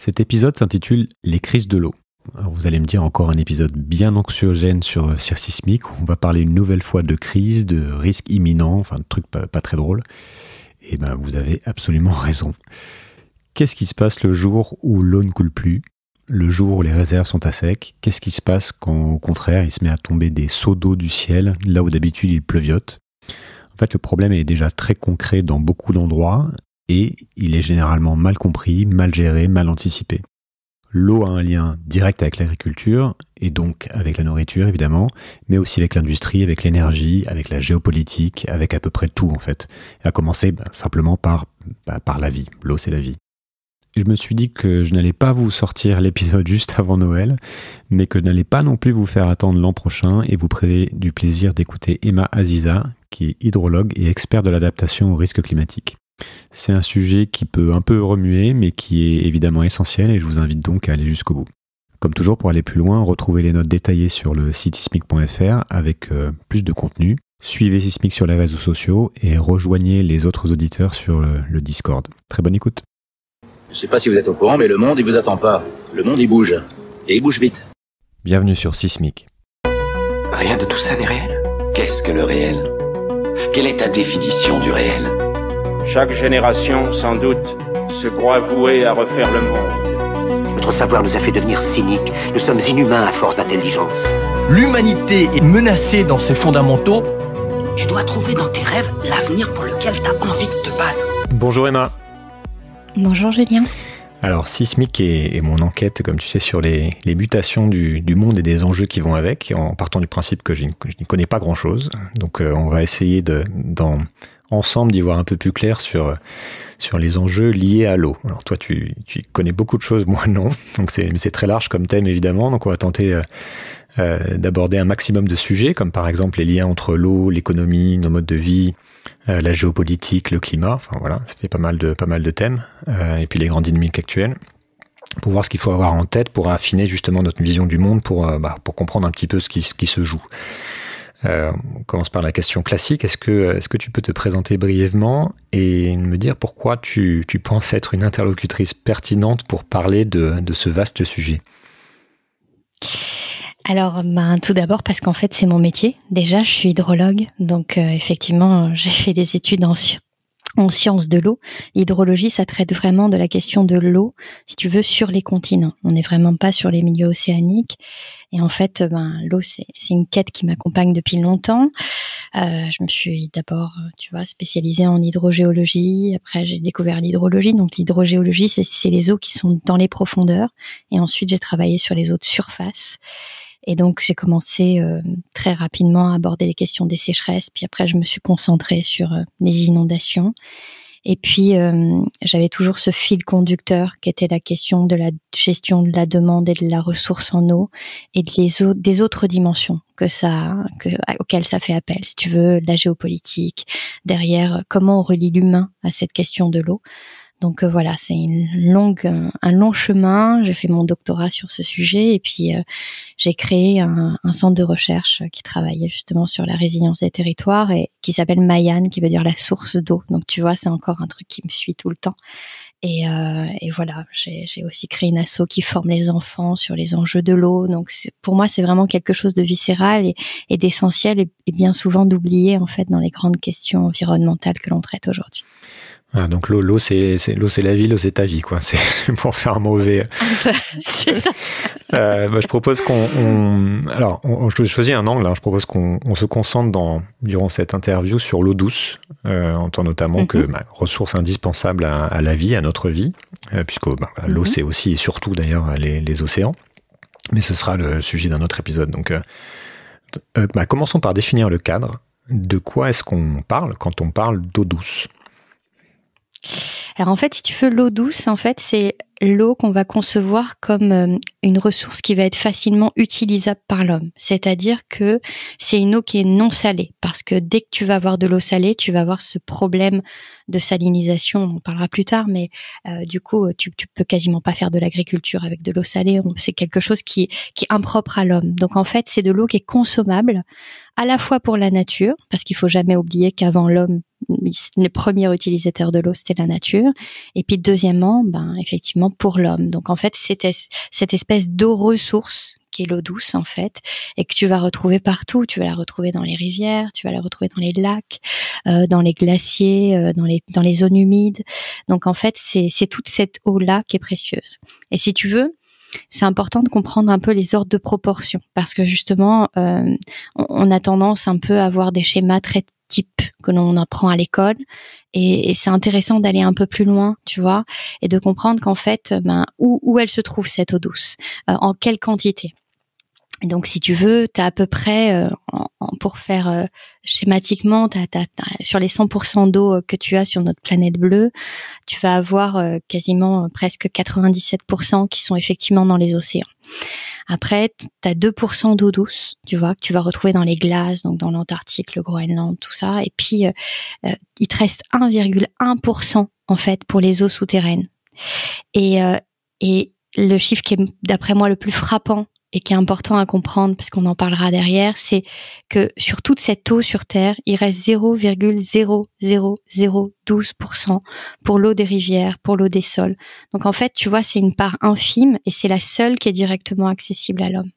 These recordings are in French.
Cet épisode s'intitule Les crises de l'eau. Alors vous allez me dire encore un épisode bien anxiogène sur euh, Circismique Où on va parler une nouvelle fois de crise, de risque imminent, enfin de trucs pas, très drôles. Et eh ben vous avez absolument raison. Qu'est-ce qui se passe le jour où l'eau ne coule plus Le jour où les réserves sont à sec Qu'est-ce qui se passe quand au contraire il se met à tomber des seaux d'eau du ciel, là où d'habitude il pleuviote en fait, le problème est déjà très concret dans beaucoup d'endroits et il est généralement mal compris, mal géré, mal anticipé. L'eau a un lien direct avec l'agriculture et donc avec la nourriture évidemment, mais aussi avec l'industrie, avec l'énergie, avec la géopolitique, avec à peu près tout en fait. Et à commencer ben, simplement ben, par, la vie. L'eau c'est la vie. je me suis dit que je n'allais pas vous sortir l'épisode juste avant Noël, mais que je n'allais pas non plus vous faire attendre l'an prochain et vous priver du plaisir d'écouter Emma Aziza, qui est hydrologue et expert de l'adaptation au risque climatique. C'est un sujet qui peut un peu remuer, mais qui est évidemment essentiel et je vous invite donc à aller jusqu'au bout. Comme toujours, pour aller plus loin, retrouvez les notes détaillées sur le site sismic.fr avec euh, plus de contenu. Suivez Sismic sur les réseaux sociaux et rejoignez les autres auditeurs sur le, Discord. Très bonne écoute. Je ne sais pas si vous êtes au courant, mais le monde, il vous attend pas. Le monde, il bouge. Et il bouge vite. Bienvenue sur Sismic. Rien de tout ça n'est réel. Qu'est-ce que le réel Quelle est ta définition du réel chaque génération, sans doute, se croit vouée à refaire le monde. Notre savoir nous a fait devenir cyniques. Nous sommes inhumains à force d'intelligence. L'humanité est menacée dans ses fondamentaux. Tu dois trouver dans tes rêves l'avenir pour lequel tu as envie de te battre. Bonjour Emma. Bonjour Julien. Alors, sismique est mon enquête, comme tu sais, sur les, mutations du, monde et des enjeux qui vont avec, en partant du principe que je n'y connais pas grand-chose. Donc, euh, on va essayer de, ensemble d'y voir un peu plus clair sur, sur les enjeux liés à l'eau. Alors, toi, tu, connais beaucoup de choses, moi non. Donc, c'est très large comme thème, évidemment. Donc, on va tenter euh, euh, d'aborder un maximum de sujets, comme par exemple les liens entre l'eau, l'économie, nos modes de vie, euh, la géopolitique, le climat, enfin voilà, ça fait pas mal de, pas mal de thèmes, euh, et puis les grandes dynamiques actuelles, pour voir ce qu'il faut avoir en tête pour affiner justement notre vision du monde, pour, euh, bah, pour comprendre un petit peu ce qui, ce qui se joue. on commence par la question classique, est-ce que, est que tu peux te présenter brièvement et me dire pourquoi tu, penses être une interlocutrice pertinente pour parler de, de ce vaste sujet alors, ben, tout d'abord parce qu'en fait, c'est mon métier. Déjà, je suis hydrologue, donc euh, effectivement, j'ai fait des études en, sciences de l'eau. L'hydrologie, ça traite vraiment de la question de l'eau, si tu veux, sur les continents. On n'est vraiment pas sur les milieux océaniques. Et en fait, ben, l'eau, c'est une quête qui m'accompagne depuis longtemps. Euh, je me suis d'abord, tu vois, spécialisée en hydrogéologie. Après, j'ai découvert l'hydrologie. Donc, l'hydrogéologie, c'est les eaux qui sont dans les profondeurs. Et ensuite, j'ai travaillé sur les eaux de surface. Et donc, j'ai commencé euh, très rapidement à aborder les questions des sécheresses. Puis après, je me suis concentrée sur euh, les inondations. Et puis, euh, j'avais toujours ce fil conducteur qui était la question de la gestion de la demande et de la ressource en eau et de les des autres dimensions que ça, auxquelles ça fait appel. Si tu veux, la géopolitique, derrière, comment on relie l'humain à cette question de l'eau. Donc euh, voilà, c'est une longue, euh, un, long chemin. J'ai fait mon doctorat sur ce sujet et puis euh, j'ai créé un, centre de recherche qui travaillait justement sur la résilience des territoires et qui s'appelle Mayan, qui veut dire la source d'eau. Donc tu vois, c'est encore un truc qui me suit tout le temps. Et, voilà, j'ai aussi créé une asso qui forme les enfants sur les enjeux de l'eau. Donc pour moi, c'est vraiment quelque chose de viscéral et, d'essentiel et, et bien souvent d'oublier en fait dans les grandes questions environnementales que l'on traite aujourd'hui donc l'eau, l'eau c'est, la vie, l'eau c'est ta vie quoi. C'est, pour faire mauvais. Ah bah, euh, euh, je propose qu'on, alors, on, je choisis un angle. Hein. je propose qu'on se concentre durant cette interview sur l'eau douce, euh, en tant notamment que mhm. bah, ressource indispensable à, la vie, à notre vie, puisque bah, l'eau mhm. c'est aussi et surtout d'ailleurs les, les, océans. Mais ce sera le sujet d'un autre épisode. Donc, commençons par définir le cadre. De quoi est-ce qu'on parle quand on parle d'eau douce alors en fait, si tu veux, l'eau douce, en fait, c'est l'eau qu'on va concevoir comme euh, une ressource qui va être facilement utilisable par l'homme. C'est-à-dire que c'est une eau qui est non salée, parce que dès que tu vas avoir de l'eau salée, tu vas avoir ce problème de salinisation, on en parlera plus tard, mais euh, du coup, euh, tu, tu peux quasiment pas faire de l'agriculture avec de l'eau salée, c'est quelque chose qui, qui est impropre à l'homme. Donc en fait, c'est de l'eau qui est consommable, à la fois pour la nature, parce qu'il faut jamais oublier qu'avant l'homme, les premiers utilisateurs de l'eau, c'était la nature. Et puis deuxièmement, ben, effectivement, pour l'homme. Donc en fait, c'était cette espèce d'eau ressource qui est l'eau douce en fait, et que tu vas retrouver partout. Tu vas la retrouver dans les rivières, tu vas la retrouver dans les lacs, euh, dans les glaciers, euh, dans, les, dans les zones humides. Donc en fait, c'est toute cette eau-là qui est précieuse. Et si tu veux, c'est important de comprendre un peu les ordres de proportion parce que justement, euh, on a tendance un peu à avoir des schémas très types que l'on apprend à l'école et, c'est intéressant d'aller un peu plus loin, tu vois, et de comprendre qu'en fait, ben, où, où elle se trouve cette eau douce, euh, en quelle quantité. Donc, si tu veux, tu as à peu près, euh, pour faire euh, schématiquement, sur les 100% d'eau euh, que tu as sur notre planète bleue, tu vas avoir quasiment presque 97% qui sont effectivement dans les océans. Après, tu as 2% d'eau douce, tu vois, que tu vas retrouver dans les glaces, donc dans l'Antarctique, le Groenland, tout ça. Et puis, il te reste 1,1% en fait pour les eaux souterraines. Et, et le chiffre qui est, d'après moi, le plus frappant et qui est important à comprendre parce qu'on en parlera derrière, c'est que sur toute cette eau sur Terre, il reste 0,00012% pour l'eau des rivières, pour l'eau des sols. Donc en fait, tu vois, c'est une part infime et c'est la seule qui est directement accessible à l'homme.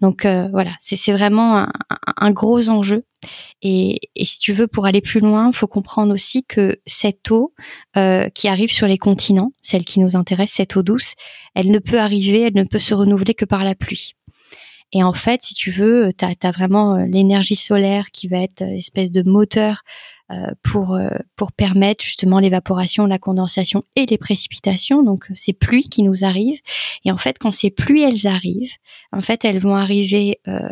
Donc euh, voilà, c'est vraiment un, gros enjeu. Et, si tu veux, pour aller plus loin, faut comprendre aussi que cette eau euh, qui arrive sur les continents, celle qui nous intéresse, cette eau douce, elle ne peut arriver, elle ne peut se renouveler que par la pluie. Et en fait, si tu veux, tu as, vraiment euh, l'énergie solaire qui va être espèce de moteur euh, pour, euh, pour permettre justement l'évaporation, la condensation et les précipitations, donc euh, ces pluies qui nous arrivent. Et en fait, quand ces pluies, elles arrivent, en fait, elles vont arriver euh,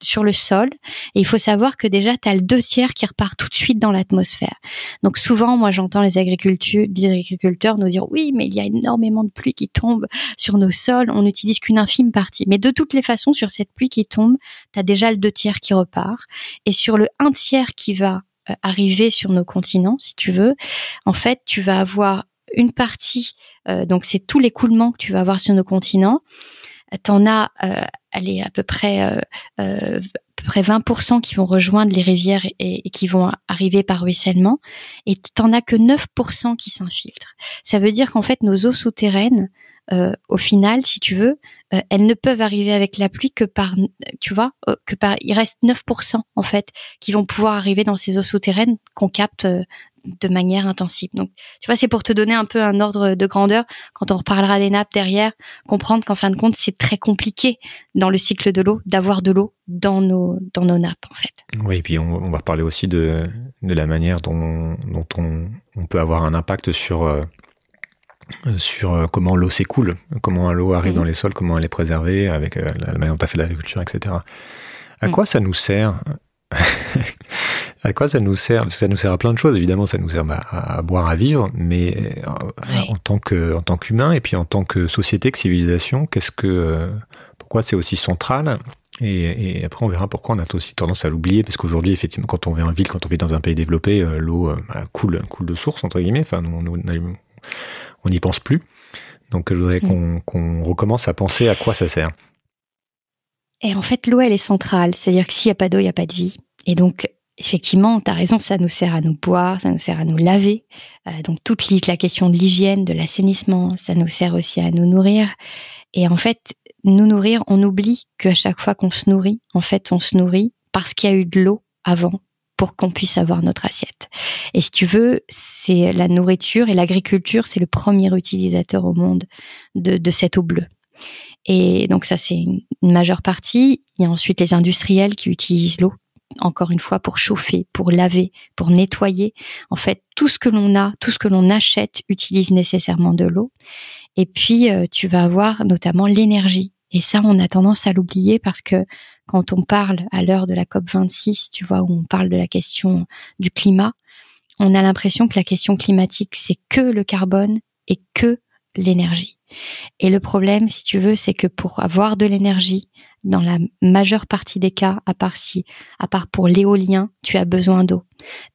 sur le sol. Et il faut savoir que déjà, tu as le deux tiers qui repart tout de suite dans l'atmosphère. Donc souvent, moi, j'entends les, agriculteurs, les agriculteurs nous dire, oui, mais il y a énormément de pluie qui tombe sur nos sols, on n'utilise qu'une infime partie. Mais de toutes les façons, sur cette pluie qui tombe, tu as déjà le deux tiers qui repart. Et sur le un tiers qui va euh, arriver sur nos continents, si tu veux, en fait, tu vas avoir une partie, euh, donc c'est tout l'écoulement que tu vas avoir sur nos continents. T'en as, euh, allez, à peu près, euh, à peu près 20% qui vont rejoindre les rivières et, et qui vont arriver par ruissellement, et t'en as que 9% qui s'infiltrent. Ça veut dire qu'en fait, nos eaux souterraines, euh, au final, si tu veux, euh, elles ne peuvent arriver avec la pluie que par, tu vois, euh, que par, il reste 9% en fait qui vont pouvoir arriver dans ces eaux souterraines qu'on capte de manière intensive. Donc, tu vois, c'est pour te donner un peu un ordre de grandeur quand on reparlera des nappes derrière, comprendre qu'en fin de compte, c'est très compliqué dans le cycle de l'eau d'avoir de l'eau dans nos, dans nos nappes, en fait. Oui, et puis on, on va reparler aussi de, de la manière dont, dont on, on, peut avoir un impact sur euh, sur euh, comment l'eau s'écoule, comment l'eau arrive mhm. dans les sols, comment elle est préservée, avec euh, la manière dont a fait l'agriculture, etc. Mhm. À quoi ça nous sert à quoi ça nous sert Ça nous sert à plein de choses, évidemment, ça nous sert à, boire, à vivre, mais en tant que, en qu'humain et puis en tant que société, que civilisation, qu'est-ce que, pourquoi c'est aussi central et, après, on verra pourquoi on a aussi tendance à l'oublier, parce qu'aujourd'hui, effectivement, quand on vit en ville, quand on vit dans un pays développé, l'eau bah, coule, coule de source entre guillemets. Enfin, on, on n'y pense plus. Donc je voudrais mm. qu'on recommence à penser à quoi ça sert. Et en fait, l'eau, elle est centrale. C'est-à-dire que s'il n'y a pas d'eau, il n'y a pas de vie. Et donc, effectivement, tu as raison, ça nous sert à nous boire, ça nous sert à nous laver. Euh, donc, toute la question de l'hygiène, de l'assainissement, ça nous sert aussi à nous nourrir. Et en fait, nous nourrir, on oublie qu'à chaque fois qu'on se nourrit, en fait, on se nourrit parce qu'il y a eu de l'eau avant pour qu'on puisse avoir notre assiette. Et si tu veux, c'est la nourriture et l'agriculture, c'est le premier utilisateur au monde de, cette eau bleue. Et donc ça, c'est une, une majeure partie. Il y a ensuite les industriels qui utilisent l'eau encore une fois, pour chauffer, pour laver, pour nettoyer. En fait, tout ce que l'on a, tout ce que l'on achète utilise nécessairement de l'eau. Et puis, euh, tu vas avoir notamment l'énergie. Et ça, on a tendance à l'oublier parce que quand on parle à l'heure de la COP26, tu vois, où on parle de la question du climat, on a l'impression que la question climatique, c'est que le carbone et que l'énergie. Et le problème, si tu veux, c'est que pour avoir de l'énergie, dans la majeure partie des cas, à part si, à part pour l'éolien, tu as besoin d'eau.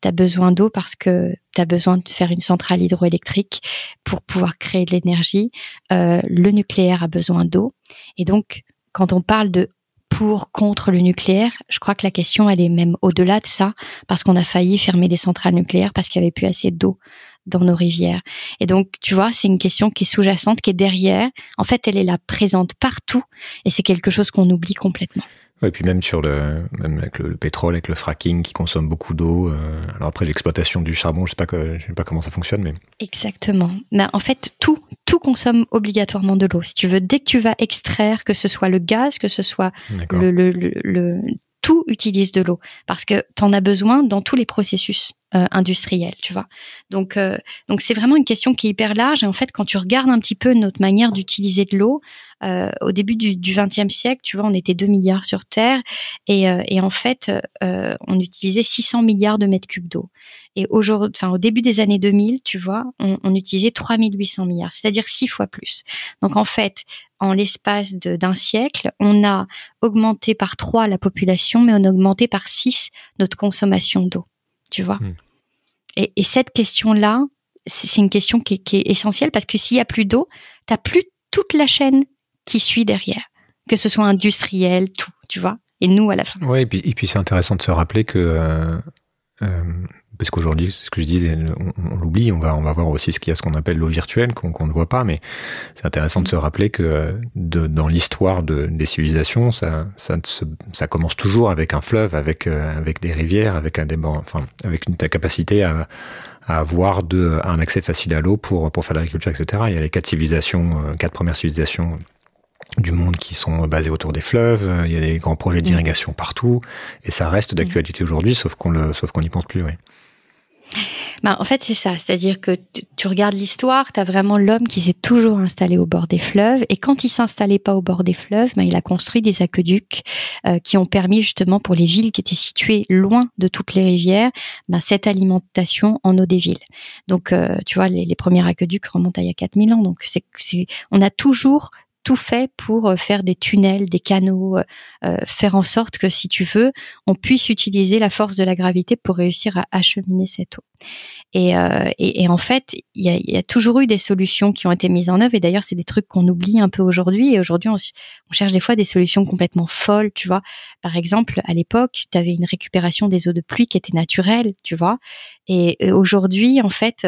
Tu as besoin d'eau parce que tu as besoin de faire une centrale hydroélectrique pour pouvoir créer de l'énergie. Euh, le nucléaire a besoin d'eau. Et donc, quand on parle de pour, contre le nucléaire. Je crois que la question, elle est même au-delà de ça, parce qu'on a failli fermer des centrales nucléaires parce qu'il n'y avait plus assez d'eau dans nos rivières. Et donc, tu vois, c'est une question qui est sous-jacente, qui est derrière. En fait, elle est là, présente partout, et c'est quelque chose qu'on oublie complètement. Et puis même sur le, même avec le, pétrole, avec le fracking qui consomme beaucoup d'eau. Euh, alors après l'exploitation du charbon, je sais pas que, je sais pas comment ça fonctionne, mais exactement. Ben, en fait, tout tout consomme obligatoirement de l'eau. Si tu veux, dès que tu vas extraire, que ce soit le gaz, que ce soit le, le, le, le, tout utilise de l'eau parce que tu en as besoin dans tous les processus. Euh, industriel, tu vois. Donc, euh, donc c'est vraiment une question qui est hyper large. Et en fait, quand tu regardes un petit peu notre manière d'utiliser de l'eau, euh, au début du XXe siècle, tu vois, on était 2 milliards sur Terre, et, et en fait, on utilisait 600 milliards de mètres cubes d'eau. Et aujourd'hui, enfin, au début des années 2000, tu vois, on, on utilisait 3800 milliards, c'est-à-dire 6 fois plus. Donc, en fait, en l'espace d'un siècle, on a augmenté par 3 la population, mais on a augmenté par 6 notre consommation d'eau tu vois. Hmm. Et, cette question-là, c'est une question qui, est essentielle parce que s'il n'y a plus d'eau, tu n'as plus toute la chaîne qui suit derrière, que ce soit industriel, tout, tu vois, et nous à la fin. Oui, et puis, c'est intéressant de se rappeler que euh, euh, parce qu'aujourd'hui, ce que je disais, on, l'oublie, on va, on va voir aussi ce qu'il y a, ce qu'on appelle l'eau virtuelle, qu'on ne voit pas, mais c'est intéressant de mm. se rappeler que dans l'histoire des civilisations, ça, commence toujours avec un fleuve, avec, euh, avec des rivières, avec, un, enfin, avec une capacité à, avoir de, un accès facile à l'eau pour, pour faire de l'agriculture, etc. Il y a les quatre civilisations, euh, quatre premières civilisations du monde qui sont basées autour des fleuves, euh, il y a des grands projets mm. d'irrigation partout, et ça reste mm. d'actualité aujourd'hui, sauf qu'on sauf qu'on n'y pense plus, oui. Bah, en fait, c'est ça. C'est-à-dire que tu regardes l'histoire, tu as vraiment l'homme qui s'est toujours installé au bord des fleuves. Et quand il s'installait pas au bord des fleuves, bah, il a construit des aqueducs euh, qui ont permis justement pour les villes qui étaient situées loin de toutes les rivières, bah, cette alimentation en eau des villes. Donc, euh, tu vois, les, premiers aqueducs remontent à il y a 4000 ans. Donc, c'est, on a toujours tout fait pour euh, faire des tunnels, des canaux, euh, euh, faire en sorte que, si tu veux, on puisse utiliser la force de la gravité pour réussir à acheminer cette eau. Et, en fait, il y a, toujours eu des solutions qui ont été mises en œuvre. Et d'ailleurs, c'est des trucs qu'on oublie un peu aujourd'hui. Et aujourd'hui, on, cherche des fois des solutions complètement folles, tu vois. Par exemple, à l'époque, tu avais une récupération des eaux de pluie qui était naturelle, tu vois. Et, aujourd'hui, en fait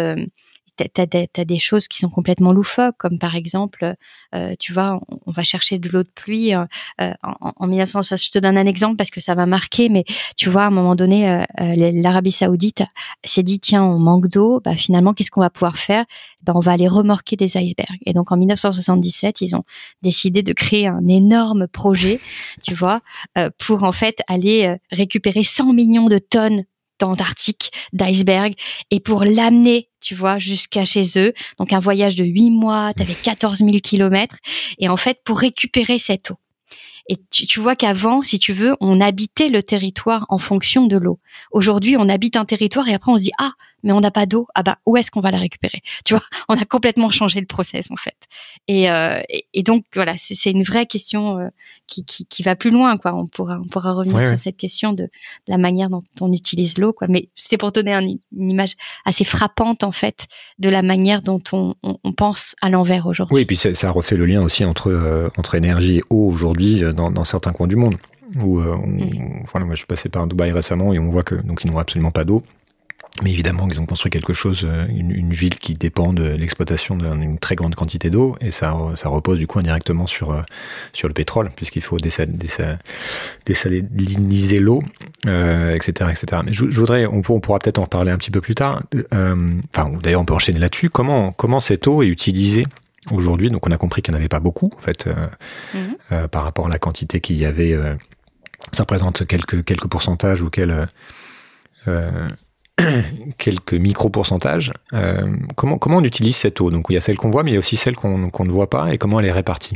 t'as as, des choses qui sont complètement loufoques, comme par exemple, euh, tu vois, on, va chercher de l'eau de pluie euh, euh, en, en 1960. Je te donne un exemple parce que ça m'a marqué, mais tu vois, à un moment donné, l'Arabie Saoudite s'est dit tiens, on manque d'eau, bah, finalement, qu'est-ce qu'on va pouvoir faire ben, on va aller remorquer des icebergs. Et donc en 1977, ils ont décidé de créer un énorme projet, tu vois, pour en fait aller récupérer 100 millions de tonnes d'Antarctique, d'iceberg, et pour l'amener, tu vois, jusqu'à chez eux. Donc un voyage de huit mois, tu avais 14 000 kilomètres, et en fait, pour récupérer cette eau. Et tu vois qu'avant, si tu veux, on habitait le territoire en fonction de l'eau. Aujourd'hui, on habite un territoire et après on se dit, ah, mais on n'a pas d'eau. Ah bah, où est-ce qu'on va la récupérer Tu vois, on a complètement changé le process en fait. Et, euh, et, donc voilà, c'est une vraie question euh, qui, qui, va plus loin quoi. On pourra on pourra revenir sur cette question de, la manière dont on utilise l'eau quoi. Mais c'est pour donner une image assez frappante en fait de la manière dont on, on, pense à l'envers aujourd'hui. Oui, et puis ça, refait le lien aussi entre euh, entre énergie et eau aujourd'hui dans, certains coins du monde où mmh. voilà, moi je suis passé par Dubaï récemment et on voit que donc ils n'ont absolument pas d'eau. Mais évidemment, ils ont construit quelque chose, euh, une, ville qui dépend de l'exploitation d'une très grande quantité d'eau, et ça, ça, repose du coup indirectement sur, euh, sur le pétrole, puisqu'il faut dessaler l'eau, etc., euh, etc. Mais je, voudrais, on, pourra peut-être en reparler un petit peu plus tard. Euh, d'ailleurs, on peut enchaîner là-dessus. Comment, comment cette eau est utilisée aujourd'hui Donc, on a compris qu'il n'y en avait pas beaucoup, en fait, mhm. par rapport à la quantité qu'il y avait. ça représente quelques, quelques pourcentages auxquels quelques micro-pourcentages. Euh, comment, comment on utilise cette eau Donc il y a celle qu'on voit, mais il y a aussi celle qu'on ne voit pas, et comment elle est répartie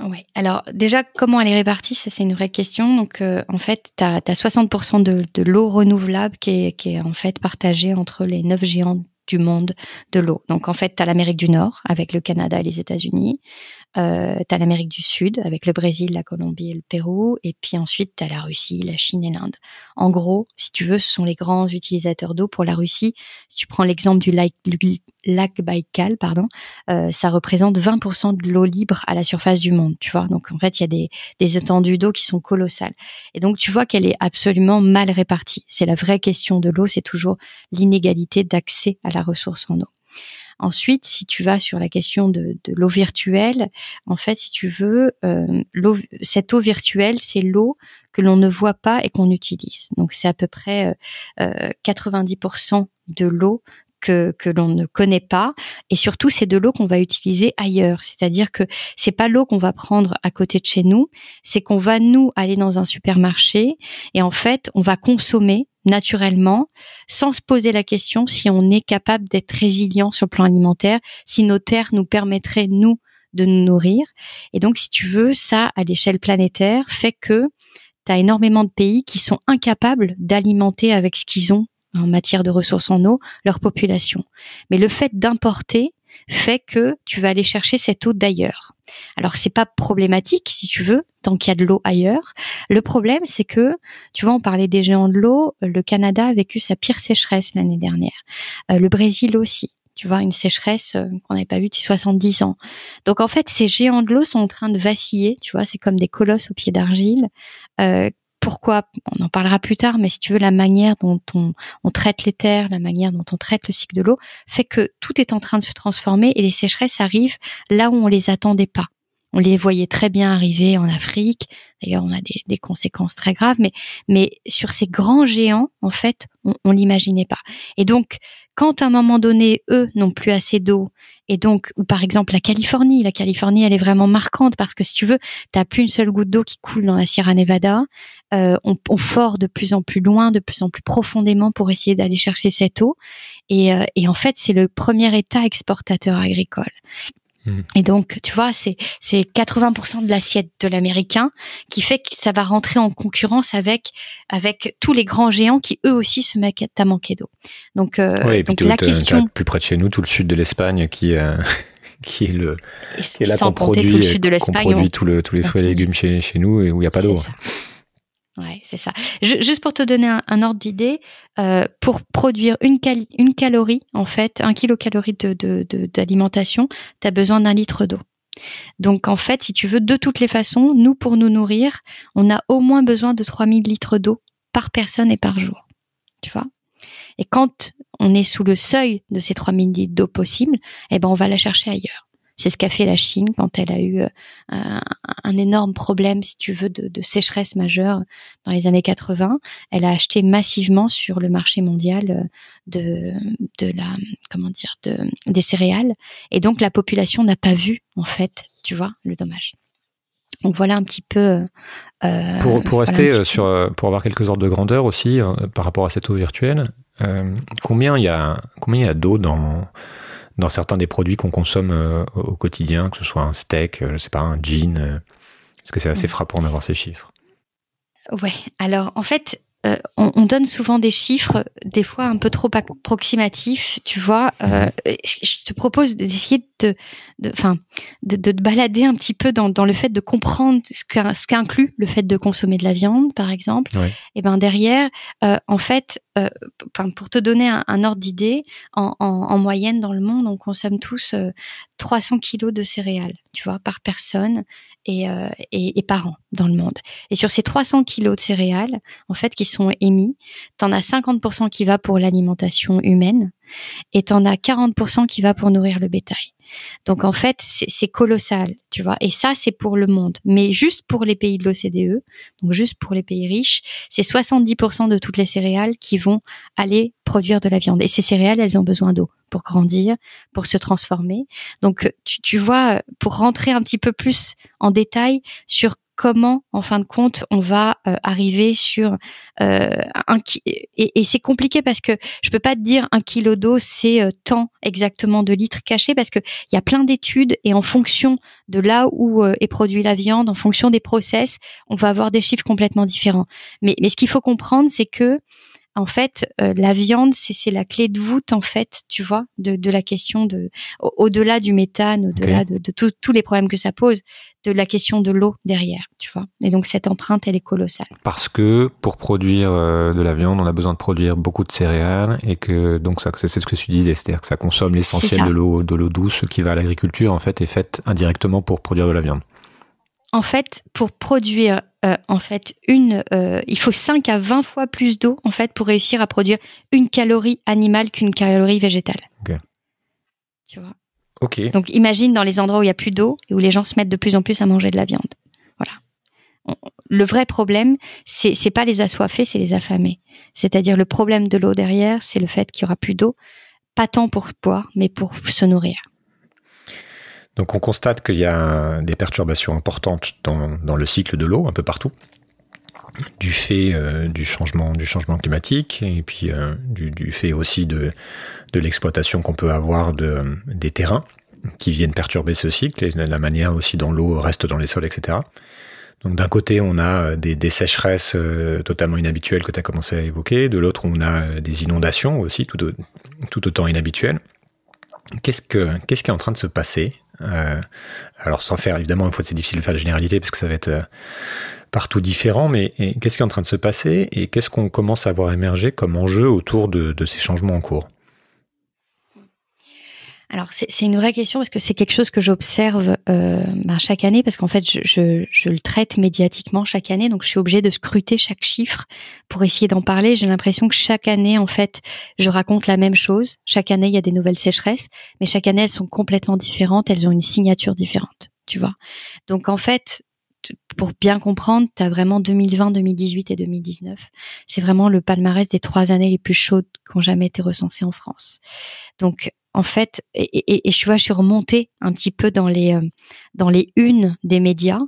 oui, alors déjà, comment elle est répartie, c'est une vraie question. Donc euh, en fait, tu as, 60% de, l'eau renouvelable qui est, en fait partagée entre les neuf géants du monde de l'eau. Donc en fait, tu as l'Amérique du Nord avec le Canada et les États-Unis. Euh, t'as l'Amérique du Sud avec le Brésil, la Colombie et le Pérou, et puis ensuite t'as la Russie, la Chine et l'Inde. En gros, si tu veux, ce sont les grands utilisateurs d'eau pour la Russie. Si tu prends l'exemple du lac, lac Baïkal, pardon, euh, ça représente 20% de l'eau libre à la surface du monde, tu vois. Donc en fait, il y a des, des étendues d'eau qui sont colossales. Et donc tu vois qu'elle est absolument mal répartie. C'est la vraie question de l'eau, c'est toujours l'inégalité d'accès à la ressource en eau. Ensuite, si tu vas sur la question de, l'eau virtuelle, en fait, si tu veux, euh, cette eau virtuelle, c'est l'eau que l'on ne voit pas et qu'on utilise. Donc, c'est à peu près 90% euh, euh, de l'eau que, l'on ne connaît pas. Et surtout, c'est de l'eau qu'on va utiliser ailleurs. C'est-à-dire que c'est pas l'eau qu'on va prendre à côté de chez nous, c'est qu'on va nous aller dans un supermarché et en fait, on va consommer naturellement, sans se poser la question si on est capable d'être résilient sur le plan alimentaire, si nos terres nous permettraient, nous, de nous nourrir. Et donc, si tu veux, ça, à l'échelle planétaire, fait que tu as énormément de pays qui sont incapables d'alimenter avec ce qu'ils ont en matière de ressources en eau leur population. Mais le fait d'importer fait que tu vas aller chercher cette eau d'ailleurs. Alors c'est pas problématique si tu veux tant qu'il y a de l'eau ailleurs. Le problème c'est que tu vois on parlait des géants de l'eau, le Canada a vécu sa pire sécheresse l'année dernière. Euh, le Brésil aussi. Tu vois une sécheresse euh, qu'on n'avait pas vue depuis 70 ans. Donc en fait ces géants de l'eau sont en train de vaciller, tu vois, c'est comme des colosses au pied d'argile euh, pourquoi, on en parlera plus tard, mais si tu veux, la manière dont on, traite les terres, la manière dont on traite le cycle de l'eau, fait que tout est en train de se transformer et les sécheresses arrivent là où on les attendait pas. On les voyait très bien arriver en Afrique. D'ailleurs, on a des, conséquences très graves, mais, mais sur ces grands géants, en fait, on, on l'imaginait pas. Et donc, quand à un moment donné, eux n'ont plus assez d'eau et donc, ou par exemple la Californie. La Californie, elle est vraiment marquante parce que si tu veux, tu t'as plus une seule goutte d'eau qui coule dans la Sierra Nevada. Euh, on, on fort de plus en plus loin, de plus en plus profondément pour essayer d'aller chercher cette eau. Et, euh, et en fait, c'est le premier État exportateur agricole. Et donc, tu vois, c'est 80% de l'assiette de l'américain qui fait que ça va rentrer en concurrence avec avec tous les grands géants qui eux aussi se mettent à manquer d'eau. Donc, euh, donc la question plus près de chez nous, tout le sud de l'Espagne qui euh, qui est le qui produit, tout le sud de l'Espagne, tous les fruits et légumes chez, chez nous et où il n'y a pas d'eau. Ouais, c'est ça. juste pour te donner un, ordre d'idée, euh, pour produire une, une, calorie, en fait, un kilocalorie d'alimentation, de, de, tu as besoin d'un litre d'eau. Donc en fait, si tu veux, de toutes les façons, nous, pour nous nourrir, on a au moins besoin de 3000 litres d'eau par personne et par jour. Tu vois Et quand on est sous le seuil de ces 3000 litres d'eau possible, eh ben, on va la chercher ailleurs. C'est ce qu'a fait la Chine quand elle a eu euh, un énorme problème, si tu veux, de, sécheresse majeure dans les années 80. Elle a acheté massivement sur le marché mondial euh, de, de la, comment dire, de, des céréales. Et donc, la population n'a pas vu, en fait, tu vois, le dommage. Donc voilà un petit peu. Euh, pour, pour rester sur, pour avoir quelques ordres de grandeur aussi par rapport à cette eau virtuelle, combien il y a combien il y a d'eau dans dans certains des produits qu'on consomme euh, au quotidien, que ce soit un steak, euh, je sais pas, un jean. est-ce euh, que c'est assez frappant d'avoir ces chiffres. Ouais. Alors, en fait, on, donne souvent des chiffres, des fois un peu trop approximatifs, tu vois. Mmh. je te propose d'essayer de, de, enfin, de, de, te balader un petit peu dans, le fait de comprendre ce qu'inclut le fait de consommer de la viande, par exemple. Et ben derrière, euh, en fait, euh, pour te donner un, ordre d'idée, en, moyenne dans le monde, on consomme tous 300 euh, kilos de céréales, tu vois, par personne et, et, et, par an dans le monde. Et sur ces 300 kilos de céréales, en fait, qui sont émis, t'en as 50% qui va pour l'alimentation humaine et en as 40% qui va pour nourrir le bétail. Donc en fait, c'est colossal, tu vois. Et ça, c'est pour le monde. Mais juste pour les pays de l'OCDE, donc juste pour les pays riches, c'est 70% de toutes les céréales qui vont aller produire de la viande. Et ces céréales, elles ont besoin d'eau pour grandir, pour se transformer. Donc tu vois, pour rentrer un petit peu plus en détail sur comment, en fin de compte, on va euh, arriver sur euh, un et, et c'est compliqué parce que je peux pas te dire un kilo d'eau c'est euh, tant exactement de litres cachés parce que il y a plein d'études et en fonction de là où est produit la viande, en fonction des process, on va avoir des chiffres complètement différents. Mais, mais ce qu'il faut comprendre, c'est que en fait, euh, la viande, c'est la clé de voûte, en fait, tu vois, de, la question de, au-delà du méthane, au-delà de, tous les problèmes que ça pose, de la question de l'eau derrière, tu vois. Et donc, cette empreinte, elle est colossale. Parce que pour produire euh, de la viande, on a besoin de produire beaucoup de céréales et que, donc, c'est ce que tu disais, c'est-à-dire que ça consomme l'essentiel de l'eau, de l'eau douce qui va à l'agriculture, en fait, est faite indirectement pour produire de la viande en fait, pour produire euh, en fait une, euh, il faut 5 à 20 fois plus d'eau en fait pour réussir à produire une calorie animale qu'une calorie végétale. Tu vois. Ok. Donc imagine dans les endroits où il y a plus d'eau et où les gens se mettent de plus en plus à manger de la viande. Voilà. le vrai problème, c'est c'est pas les assoiffés, c'est les affamés. C'est-à-dire le problème de l'eau derrière, c'est le fait qu'il y aura plus d'eau, pas tant pour boire, mais pour se nourrir. Donc on constate qu'il y a des perturbations importantes dans, dans le cycle de l'eau un peu partout, du fait euh, du, changement, du changement climatique et puis euh, du, du, fait aussi de, de l'exploitation qu'on peut avoir de, des terrains qui viennent perturber ce cycle et de la manière aussi dont l'eau reste dans les sols, etc. Donc d'un côté, on a des, sécheresses euh, totalement inhabituelles que tu as commencé à évoquer, de l'autre, on a des inondations aussi tout, tout autant inhabituelles. Qu'est-ce, que, qu'est-ce qui est en train de se passer euh, alors sans faire, évidemment, une fois c'est difficile de faire la généralité parce que ça va être euh, partout différent, mais qu'est-ce qui est en train de se passer et qu'est-ce qu'on commence à voir émerger comme enjeu autour de ces changements en cours alors c'est une vraie question parce que c'est quelque chose que j'observe euh, ben, chaque année parce qu'en fait je, le traite médiatiquement chaque année donc je suis obligée de scruter chaque chiffre pour essayer d'en parler. J'ai l'impression que chaque année en fait je raconte la même chose. Chaque année il y a des nouvelles sécheresses mais chaque année elles sont complètement différentes, elles ont une signature différente, tu vois. Donc en fait pour bien comprendre, tu as vraiment 2020, 2018 et 2019. C'est vraiment le palmarès des trois années les plus chaudes qui ont jamais été recensées en France. Donc en fait, et, tu vois, je suis remontée un petit peu dans les, euh, dans les unes des médias.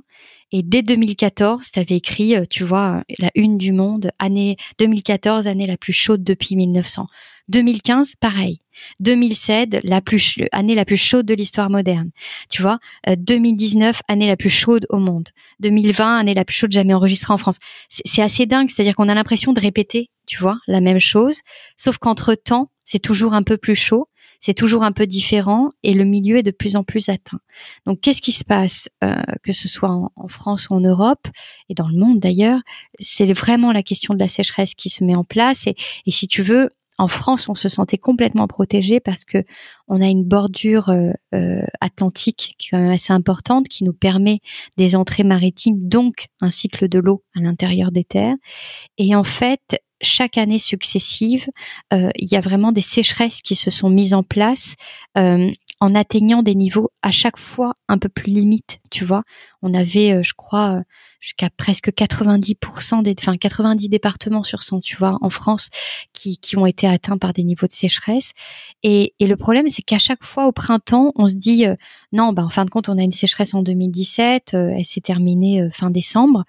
Et dès 2014, tu avais écrit, euh, tu vois, euh, la une du monde, année 2014, année la plus chaude depuis 1900. 2015, pareil. 2007, la plus année la plus chaude de l'histoire moderne. Tu vois, 2019, année la plus chaude au monde. 2020, année la plus chaude jamais enregistrée en France. C'est assez dingue, c'est-à-dire qu'on a l'impression de répéter, tu vois, la même chose, sauf qu'entre temps, c'est toujours un peu plus chaud c'est toujours un peu différent et le milieu est de plus en plus atteint. Donc qu'est-ce qui se passe, euh, que ce soit en, France ou en Europe et dans le monde d'ailleurs, c'est vraiment la question de la sécheresse qui se met en place et, et si tu veux, en France, on se sentait complètement protégé parce que on a une bordure euh, euh, atlantique qui est quand même assez importante, qui nous permet des entrées maritimes, donc un cycle de l'eau à l'intérieur des terres. Et en fait, chaque année successive, euh, il y a vraiment des sécheresses qui se sont mises en place euh, en atteignant des niveaux à chaque fois un peu plus limites, tu vois. On avait, euh, je crois, jusqu'à presque 90% des, enfin 90 départements sur 100, tu vois, en France, qui, qui ont été atteints par des niveaux de sécheresse. Et, et le problème, c'est qu'à chaque fois au printemps, on se dit euh, non, bah en fin de compte, on a une sécheresse en 2017, euh, elle s'est terminée euh, fin décembre,